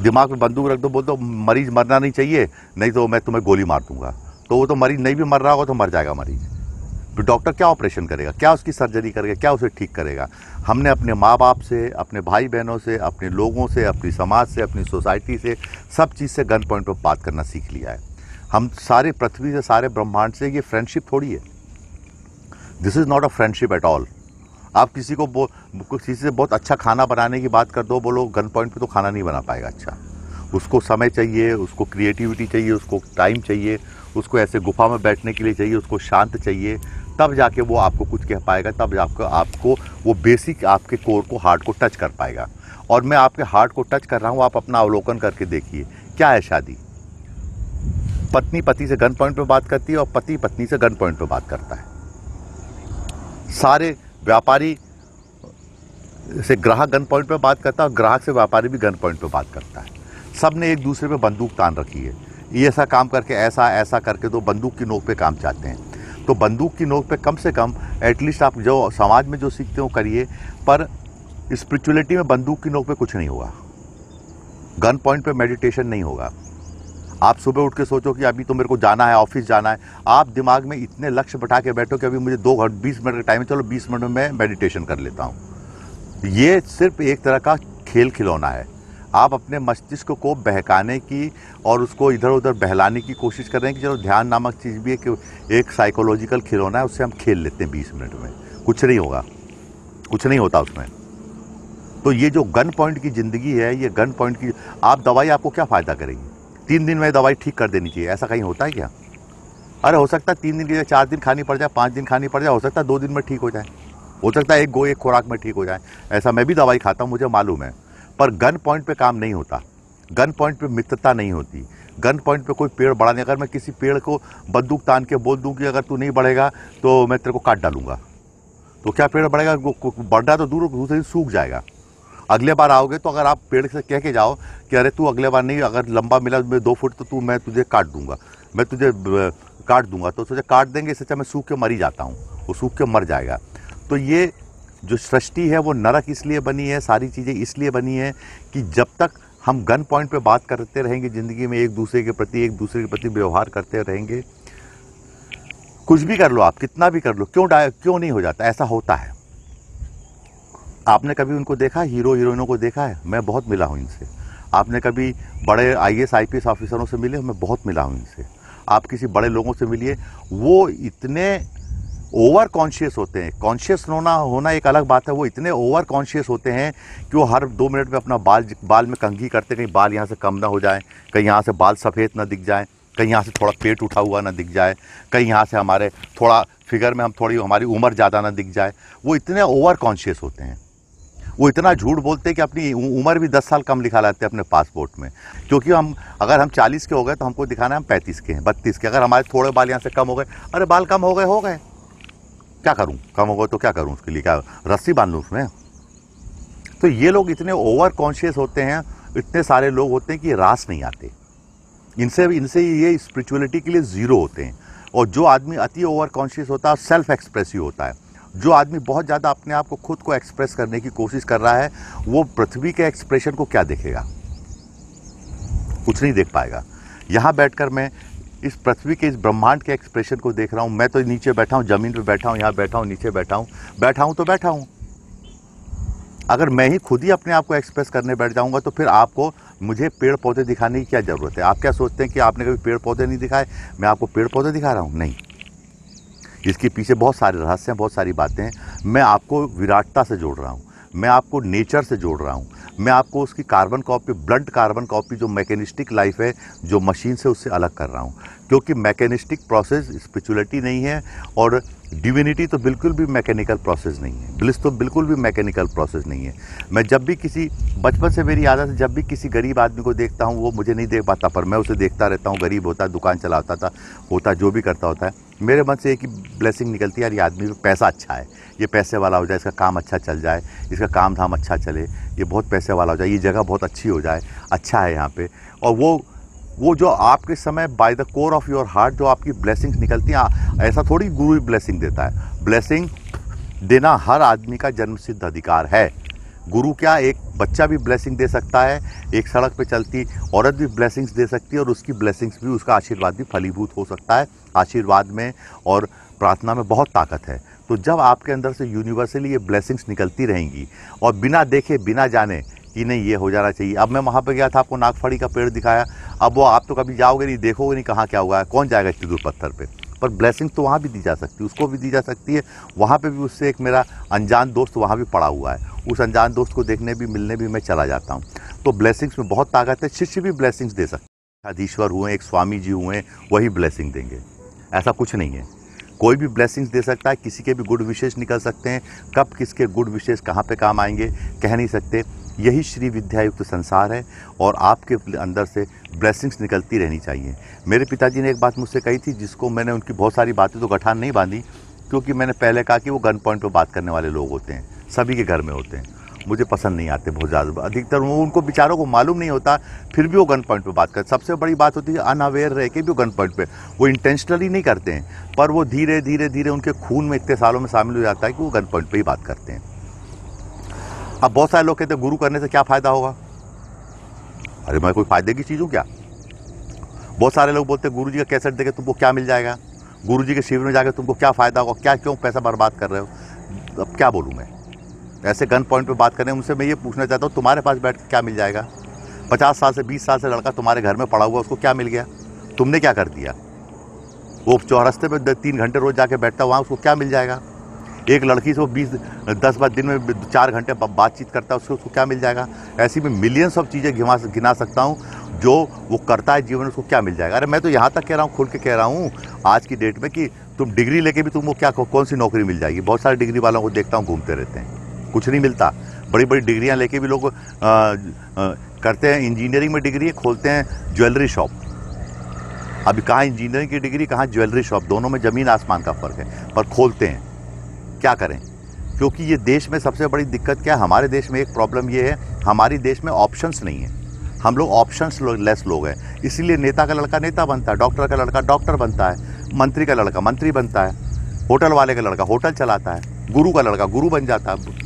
दिमाग में बंदूक रख दो बोल दो मरीज मरना नहीं चाहिए नहीं तो मैं तुम्हें गोली मार दूंगा तो वो तो मरीज नहीं भी मर रहा होगा तो मर जाएगा मरीज तो डॉक्टर क्या ऑपरेशन करेगा क्या उसकी सर्जरी करेगा क्या उसे ठीक करेगा हमने अपने माँ बाप से अपने भाई बहनों से अपने लोगों से अपनी समाज से अपनी सोसाइटी से सब चीज़ से गन पॉइंट पर बात करना सीख लिया है हम सारे पृथ्वी से सारे ब्रह्मांड से ये फ्रेंडशिप थोड़ी है this is not a friendship at all आप किसी को किसी से बहुत अच्छा खाना बनाने की बात कर दो बोलो गन पॉइंट पे तो खाना नहीं बना पाएगा अच्छा उसको समय चाहिए उसको क्रिएटिविटी चाहिए उसको टाइम चाहिए उसको ऐसे गुफा में बैठने के लिए चाहिए उसको शांत चाहिए तब जाके वो आपको कुछ कह पाएगा तब जाकर आपको वो बेसिक आपके कोर को हार्ट को टच कर पाएगा और मैं आपके हार्ट को टच कर रहा हूँ आप अपना अवलोकन करके देखिए क्या है शादी पत्नी पति से गन पॉइंट पर बात करती है और पति पत्नी से गन पॉइंट पर बात करता है सारे व्यापारी से ग्राहक गन पॉइंट पर बात करता है और ग्राहक से व्यापारी भी गन पॉइंट पर बात करता है सब ने एक दूसरे पर बंदूक तान रखी है ये ऐसा काम करके ऐसा ऐसा करके तो बंदूक की नोक पे काम चाहते हैं तो बंदूक की नोक पे कम से कम एटलीस्ट आप जो समाज में जो सीखते हो करिए पर स्पिरिचुअलिटी में बंदूक की नोक पे कुछ नहीं होगा गन पॉइंट पे मेडिटेशन नहीं होगा आप सुबह उठ के सोचो कि अभी तो मेरे को जाना है ऑफिस जाना है आप दिमाग में इतने लक्ष्य बैठा के बैठो कि अभी मुझे दो घंटे बीस मिनट का टाइम है चलो बीस मिनट में मैं मेडिटेशन कर लेता हूँ ये सिर्फ एक तरह का खेल खिलौना है आप अपने मस्तिष्क को बहकाने की और उसको इधर उधर बहलाने की कोशिश कर रहे हैं कि चलो ध्यान नामक चीज़ भी है कि एक साइकोलॉजिकल खिलौना है उससे हम खेल लेते हैं बीस मिनट में कुछ नहीं होगा कुछ नहीं होता उसमें तो ये जो गन पॉइंट की ज़िंदगी है ये गन पॉइंट की आप दवाई आपको क्या फ़ायदा करेगी तीन दिन में दवाई ठीक कर देनी चाहिए ऐसा कहीं होता है क्या अरे हो सकता है तीन दिन की जगह चार दिन खानी पड़ जाए पाँच दिन खानी पड़ जाए हो सकता है दो दिन में ठीक हो जाए हो सकता है एक गो एक खुराक में ठीक हो जाए ऐसा मैं भी दवाई खाता हूँ मुझे मालूम है पर गन पॉइंट पर काम नहीं होता गन पॉइंट पर मित्रता नहीं होती गन पॉइंट पर कोई पेड़ बढ़ाने अगर मैं किसी पेड़ को बंदूक तान के बोल दूँ कि अगर तू नहीं बढ़ेगा तो मैं तेरे को काट डालूंगा तो क्या पेड़ बढ़ेगा बढ़ रहा तो दूर दूसरे दिन सूख जाएगा अगले बार आओगे तो अगर आप पेड़ से कह के जाओ कि अरे तू अगले बार नहीं अगर लंबा मिला तो मैं दो फुट तो तू मैं तुझे काट दूंगा मैं तुझे काट दूंगा तो तुझे काट देंगे सच्चा मैं सूख के मर ही जाता हूँ वो सूख के मर जाएगा तो ये जो सृष्टि है वो नरक इसलिए बनी है सारी चीज़ें इसलिए बनी है कि जब तक हम गन पॉइंट पे बात करते रहेंगे ज़िंदगी में एक दूसरे के प्रति एक दूसरे के प्रति व्यवहार करते रहेंगे कुछ भी कर लो आप कितना भी कर लो क्यों क्यों नहीं हो जाता ऐसा होता है आपने कभी उनको देखा हीरो हीरोइनों को देखा है मैं बहुत मिला हूँ इनसे आपने कभी बड़े आई एस आई ऑफिसरों से मिले मैं बहुत मिला हूँ इनसे आप किसी बड़े लोगों से मिलिए वो इतने ओवर कॉन्शियस होते हैं कॉन्शियस होना होना एक अलग बात है वो इतने ओवर कॉन्शियस होते हैं कि वो हर दो मिनट में अपना बाल बाल में कंघी करते कहीं बाल यहाँ से कम ना हो जाए कहीं यहाँ से बाल सफ़ेद ना दिख जाए कहीं यहाँ से थोड़ा पेट उठा हुआ ना दिख जाए कहीं यहाँ से हमारे थोड़ा फिगर में हम थोड़ी हमारी उम्र ज़्यादा ना दिख जाए वो इतने ओवर कॉन्शियस होते हैं वो इतना झूठ बोलते हैं कि अपनी उम्र भी दस साल कम लिखा लाते हैं अपने पासपोर्ट में क्योंकि हम अगर हम चालीस के हो गए तो हमको दिखाना है हम पैंतीस के हैं बत्तीस के अगर हमारे थोड़े बाल यहाँ से कम हो गए अरे बाल कम हो गए हो गए क्या करूँ कम हो गए तो क्या करूँ उसके लिए क्या रस्सी बांध लूँ उसमें तो ये लोग इतने ओवर कॉन्शियस होते हैं इतने सारे लोग होते हैं कि रास नहीं आते इनसे इनसे ये स्पिरिचुअलिटी के लिए ज़ीरो होते हैं और जो आदमी अति ओवर कॉन्शियस होता है सेल्फ एक्सप्रेसिव होता है जो आदमी बहुत ज़्यादा अपने आप को खुद को एक्सप्रेस करने की कोशिश कर रहा है वो पृथ्वी के एक्सप्रेशन को क्या देखेगा कुछ नहीं देख पाएगा यहाँ बैठकर मैं इस पृथ्वी के इस ब्रह्मांड के एक्सप्रेशन को देख रहा हूँ मैं तो नीचे बैठा हूँ ज़मीन पर बैठा हूँ यहाँ बैठा हूँ नीचे बैठा हूँ बैठा हूँ तो बैठा हूँ अगर मैं ही खुद ही अपने आप को एक्सप्रेस करने बैठ जाऊंगा तो फिर आपको मुझे पेड़ पौधे दिखाने की क्या ज़रूरत है आप क्या सोचते हैं कि आपने कभी पेड़ पौधे नहीं दिखाए मैं आपको पेड़ पौधे दिखा रहा हूँ नहीं इसके पीछे बहुत सारे रहस्य हैं बहुत सारी बातें हैं मैं आपको विराटता से जोड़ रहा हूँ मैं आपको नेचर से जोड़ रहा हूँ मैं आपको उसकी carbon copy blunt carbon copy जो मैकेनिस्टिक लाइफ है जो मशीन से उससे अलग कर रहा हूँ क्योंकि मैकेनिस्टिक प्रोसेस स्पिचुअलिटी नहीं है और डिविनिटी तो बिल्कुल भी मैकेनिकल प्रोसेस नहीं है ब्लिस तो बिल्कुल भी मैकेनिकल प्रोसेस नहीं है मैं जब भी किसी बचपन से मेरी आदत है जब भी किसी गरीब आदमी को देखता हूँ वो मुझे नहीं देख पाता पर मैं उसे देखता रहता हूँ गरीब होता दुकान चलाता था होता जो भी करता होता है मेरे मन से एक ही ब्लेसिंग निकलती है यार ये आदमी तो पैसा अच्छा है ये पैसे वाला हो जाए इसका काम अच्छा चल जाए इसका काम धाम अच्छा चले ये बहुत पैसे वाला हो जाए ये जगह बहुत अच्छी हो जाए अच्छा है यहाँ पर और वो वो जो आपके समय by the core of your heart जो आपकी ब्लेसिंग्स निकलती हैं ऐसा थोड़ी गुरु ही ब्लेसिंग देता है ब्लेसिंग देना हर आदमी का जन्म सिद्ध अधिकार है गुरु क्या एक बच्चा भी ब्लेसिंग दे सकता है एक सड़क पे चलती औरत भी ब्लेसिंग्स दे सकती है और उसकी ब्लेसिंग्स भी उसका आशीर्वाद भी फलीभूत हो सकता है आशीर्वाद में और प्रार्थना में बहुत ताकत है तो जब आपके अंदर से यूनिवर्सली ये ब्लेसिंग्स निकलती रहेंगी और बिना देखे बिना जाने कि नहीं ये हो जाना चाहिए अब मैं वहाँ पर गया था आपको नागफड़ी का पेड़ दिखाया अब वो आप तो कभी जाओगे नहीं देखोगे नहीं कहाँ क्या हुआ है कौन जाएगा दूर पत्थर पर पर ब्लेसिंग तो वहाँ भी दी जा सकती है उसको भी दी जा सकती है वहाँ पे भी उससे एक मेरा अनजान दोस्त वहाँ भी पड़ा हुआ है उस अनजान दोस्त को देखने भी मिलने भी मैं चला जाता हूँ तो ब्लेसिंग्स में बहुत ताकत है शिष्य भी ब्लेसिंग्स दे सकते हैं अधीश्वर हुए एक स्वामी जी हुए वही ब्लेसिंग देंगे ऐसा कुछ नहीं है कोई भी ब्लेसिंग्स दे सकता है किसी के भी गुड विशेष निकल सकते हैं कब किसके गुड विशेष कहाँ पे काम आएंगे कह नहीं सकते यही श्री विद्यायुक्त संसार है और आपके अंदर से ब्लेसिंग्स निकलती रहनी चाहिए मेरे पिताजी ने एक बात मुझसे कही थी जिसको मैंने उनकी बहुत सारी बातें तो गठान नहीं बांधी क्योंकि मैंने पहले कहा कि वो गन पॉइंट पर बात करने वाले लोग होते हैं सभी के घर में होते हैं मुझे पसंद नहीं आते बहुत ज़्यादा अधिकतर वो उनको बेचारों को मालूम नहीं होता फिर भी वो गन पॉइंट पर बात करते सबसे बड़ी बात होती है अनअवेयर रह के भी वो गन पॉइंट पर वो इंटेंशनली नहीं करते हैं पर वो धीरे धीरे धीरे उनके खून में इतने सालों में शामिल हो जाता है कि वो गन पॉइंट पर ही बात करते हैं अब बहुत सारे लोग कहते हैं गुरु करने से क्या फ़ायदा होगा अरे मैं कोई फ़ायदे की चीज़ हूँ क्या बहुत सारे लोग बोलते हैं गुरु जी का कैसेट देखे तुमको क्या मिल जाएगा गुरु जी के शिविर में जाकर तुमको क्या फ़ायदा होगा क्या क्यों पैसा बर्बाद कर रहे हो अब क्या बोलूँ मैं ऐसे गन पॉइंट पर बात करें उनसे मैं ये पूछना चाहता हूँ तुम्हारे पास बैठ क्या मिल जाएगा पचास साल से बीस साल से लड़का तुम्हारे घर में पड़ा हुआ उसको क्या मिल गया तुमने क्या कर दिया वो चौरस्ते पर तीन घंटे रोज़ जाके बैठता वहाँ उसको क्या मिल जाएगा एक लड़की से वो बीस दस बार दिन में चार घंटे बातचीत करता है उसको उसको क्या मिल जाएगा ऐसी में मिलियंस ऑफ चीज़ें घिमा गिना सकता हूँ जो वो करता है जीवन उसको क्या मिल जाएगा अरे मैं तो यहाँ तक कह रहा हूँ खुल के कह रहा हूँ आज की डेट में कि तुम डिग्री लेके भी तुमको क्या कौन सी नौकरी मिल जाएगी बहुत सारे डिग्री वालों को देखता हूँ घूमते रहते हैं कुछ नहीं मिलता बड़ी बड़ी डिग्रियाँ लेके भी लोग करते हैं इंजीनियरिंग में डिग्री खोलते हैं ज्वेलरी शॉप अभी कहाँ इंजीनियरिंग की डिग्री कहाँ ज्वेलरी शॉप दोनों में ज़मीन आसमान का फ़र्क है पर खोलते हैं क्या करें क्योंकि ये देश में सबसे बड़ी दिक्कत क्या है हमारे देश में एक प्रॉब्लम ये है हमारी देश में ऑप्शंस नहीं है हम लोग ऑप्शंस लेस लोग हैं इसीलिए नेता का लड़का नेता बनता है डॉक्टर का लड़का डॉक्टर बनता है मंत्री का लड़का मंत्री बनता है होटल वाले का लड़का होटल चलाता है गुरु का लड़का गुरु बन जाता है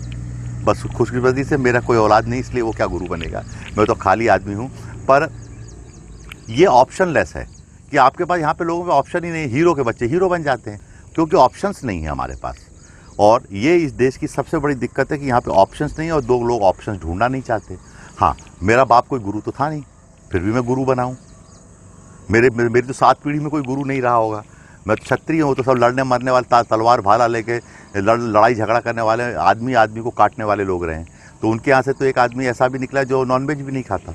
बस खुशगबरी से मेरा कोई औलाद नहीं इसलिए वो क्या गुरु बनेगा मैं तो खाली आदमी हूँ पर ये ऑप्शन लेस है कि आपके पास यहाँ पे लोगों में ऑप्शन ही नहीं हीरो के बच्चे हीरो बन जाते हैं क्योंकि ऑप्शंस नहीं है हमारे पास और ये इस देश की सबसे बड़ी दिक्कत है कि यहाँ पे ऑप्शंस नहीं है और दो लोग ऑप्शंस ढूंढना नहीं चाहते हाँ मेरा बाप कोई गुरु तो था नहीं फिर भी मैं गुरु बनाऊँ मेरे मेरी तो सात पीढ़ी में कोई गुरु नहीं रहा होगा मैं क्षत्रिय हूँ तो सब लड़ने मरने वाले तलवार भाला लेके लड़ लड़ाई झगड़ा करने वाले आदमी आदमी को काटने वाले लोग रहे हैं तो उनके यहाँ से तो एक आदमी ऐसा भी निकला जो नॉनवेज भी नहीं खाता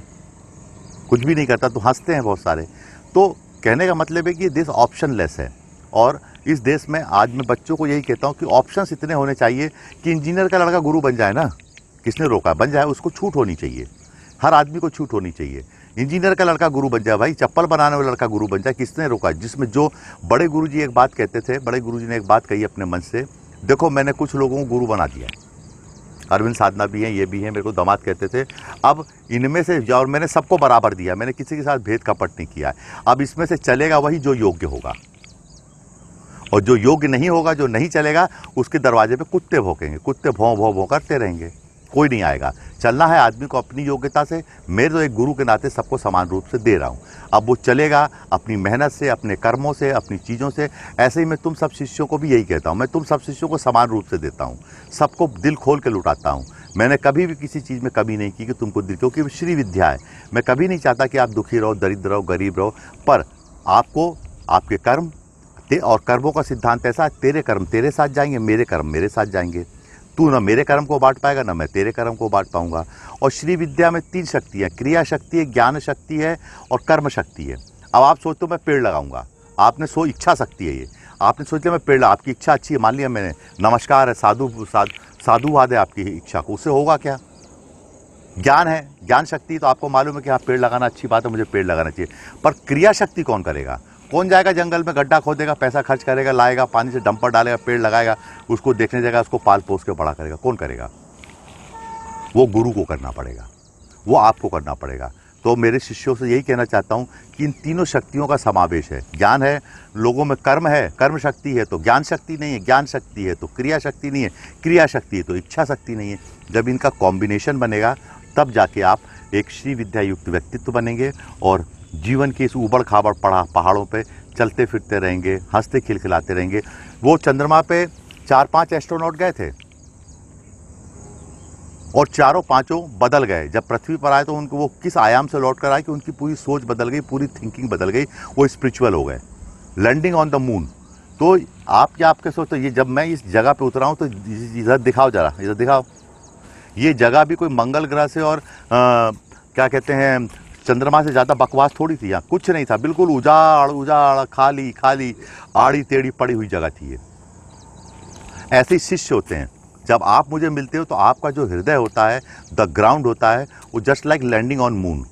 कुछ भी नहीं करता तो हंसते हैं बहुत सारे तो कहने का मतलब है कि ये देश ऑप्शनलेस है और इस देश में आज मैं बच्चों को यही कहता हूँ कि ऑप्शन इतने होने चाहिए कि इंजीनियर का लड़का गुरु बन जाए ना किसने रोका बन जाए उसको छूट होनी चाहिए हर आदमी को छूट होनी चाहिए इंजीनियर का लड़का गुरु बन जाए भाई चप्पल बनाने वाला लड़का गुरु बन जाए किसने रोका जिसमें जो बड़े गुरुजी एक बात कहते थे बड़े गुरुजी ने एक बात कही अपने मन से देखो मैंने कुछ लोगों को गुरु बना दिया अरविंद साधना भी हैं ये भी हैं मेरे को दमाद कहते थे अब इनमें से और मैंने सबको बराबर दिया मैंने किसी के साथ भेद कपट नहीं किया है अब इसमें से चलेगा वही जो योग्य होगा और जो योग्य नहीं होगा जो नहीं चलेगा उसके दरवाजे पे कुत्ते भोंकेंगे कुत्ते भों भों भों करते रहेंगे कोई नहीं आएगा चलना है आदमी को अपनी योग्यता से मेरे तो एक गुरु के नाते सबको समान रूप से दे रहा हूँ अब वो चलेगा अपनी मेहनत से अपने कर्मों से अपनी चीज़ों से ऐसे ही मैं तुम सब शिष्यों को भी यही कहता हूँ मैं तुम सब शिष्यों को समान रूप से देता हूँ सबको दिल खोल के लुटाता हूँ मैंने कभी भी किसी चीज़ में कमी नहीं की कि तुमको दिल क्योंकि श्री विद्या है मैं कभी नहीं चाहता कि आप दुखी रहो दरिद्र रहो गरीब रहो पर आपको आपके कर्म ते और कर्मों का सिद्धांत ऐसा है तेरे कर्म तेरे साथ जाएंगे मेरे कर्म मेरे साथ जाएंगे तू ना मेरे कर्म को बांट पाएगा ना मैं तेरे कर्म को बांट पाऊंगा और श्री विद्या में तीन शक्तियाँ क्रिया शक्ति है ज्ञान शक्ति है और कर्म शक्ति है अब आप सोचते हो मैं पेड़ लगाऊंगा आपने सो इच्छा शक्ति है ये आपने सोच लिया मैं पेड़ आपकी इच्छा अच्छी है मान लिया मैंने नमस्कार है साधु साधु साधुवाद है आपकी इच्छा को उससे होगा क्या ज्ञान है ज्ञान शक्ति तो आपको मालूम है कि हाँ पेड़ लगाना अच्छी बात है मुझे पेड़ लगाना चाहिए पर क्रिया शक्ति कौन करेगा कौन जाएगा जंगल में गड्ढा खोदेगा पैसा खर्च करेगा लाएगा पानी से डंपर डालेगा पेड़ लगाएगा उसको देखने जाएगा उसको पाल पोस के बड़ा करेगा कौन करेगा वो गुरु को करना पड़ेगा वो आपको करना पड़ेगा तो मेरे शिष्यों से यही कहना चाहता हूँ कि इन तीनों शक्तियों का समावेश है ज्ञान है लोगों में कर्म है कर्म शक्ति है तो ज्ञान शक्ति नहीं है ज्ञान शक्ति है तो क्रिया शक्ति नहीं है क्रिया शक्ति है तो इच्छा शक्ति नहीं है जब इनका कॉम्बिनेशन बनेगा तब जाके आप एक श्री विद्या युक्त व्यक्तित्व बनेंगे और जीवन के इस उबड़ खाबड़ पड़ा पहाड़ों पे चलते फिरते रहेंगे हंसते खिलखिलाते रहेंगे वो चंद्रमा पे चार पांच एस्ट्रोनॉट गए थे और चारों पांचों बदल गए जब पृथ्वी पर आए तो उनको वो किस आयाम से लौट कर आए कि उनकी पूरी सोच बदल गई पूरी थिंकिंग बदल गई वो स्पिरिचुअल हो गए लैंडिंग ऑन द मून तो आप क्या आपके सोचते तो ये जब मैं इस जगह पे उतरा हूँ तो इधर दिखाओ जरा इधर दिखाओ ये जगह भी कोई मंगल ग्रह से और आ, क्या कहते हैं चंद्रमा से ज़्यादा बकवास थोड़ी थी यहाँ कुछ नहीं था बिल्कुल उजाड़ उजाड़ खाली खाली आड़ी टेढ़ी पड़ी हुई जगह थी ये ऐसे ही शिष्य होते हैं जब आप मुझे मिलते हो तो आपका जो हृदय होता है द ग्राउंड होता है वो just like landing on moon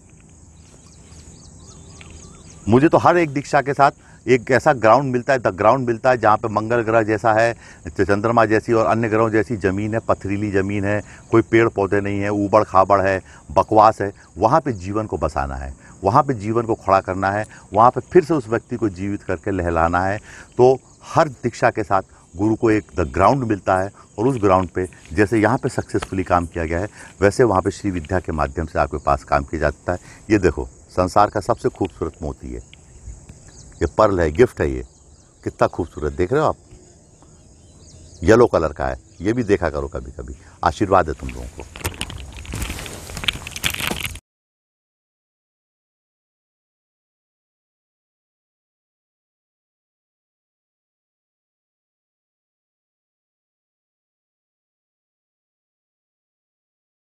मुझे तो हर एक दीक्षा के साथ एक ऐसा ग्राउंड मिलता है द ग्राउंड मिलता है जहाँ पे मंगल ग्रह जैसा है चंद्रमा जैसी और अन्य ग्रहों जैसी ज़मीन है पथरीली ज़मीन है कोई पेड़ पौधे नहीं है ऊबड़ खाबड़ है बकवास है वहाँ पर जीवन को बसाना है वहाँ पर जीवन को खड़ा करना है वहाँ पर फिर से उस व्यक्ति को जीवित करके लहलाना है तो हर दीक्षा के साथ गुरु को एक द ग्राउंड मिलता है और उस ग्राउंड पे जैसे यहाँ पे सक्सेसफुली काम किया गया है वैसे वहाँ पे श्री विद्या के माध्यम से आपके पास काम किया जाता है ये देखो संसार का सबसे खूबसूरत मोती है ये पर्ल है गिफ्ट है ये कितना खूबसूरत देख रहे हो आप येलो कलर का है ये भी देखा करो कभी कभी आशीर्वाद है तुम लोगों को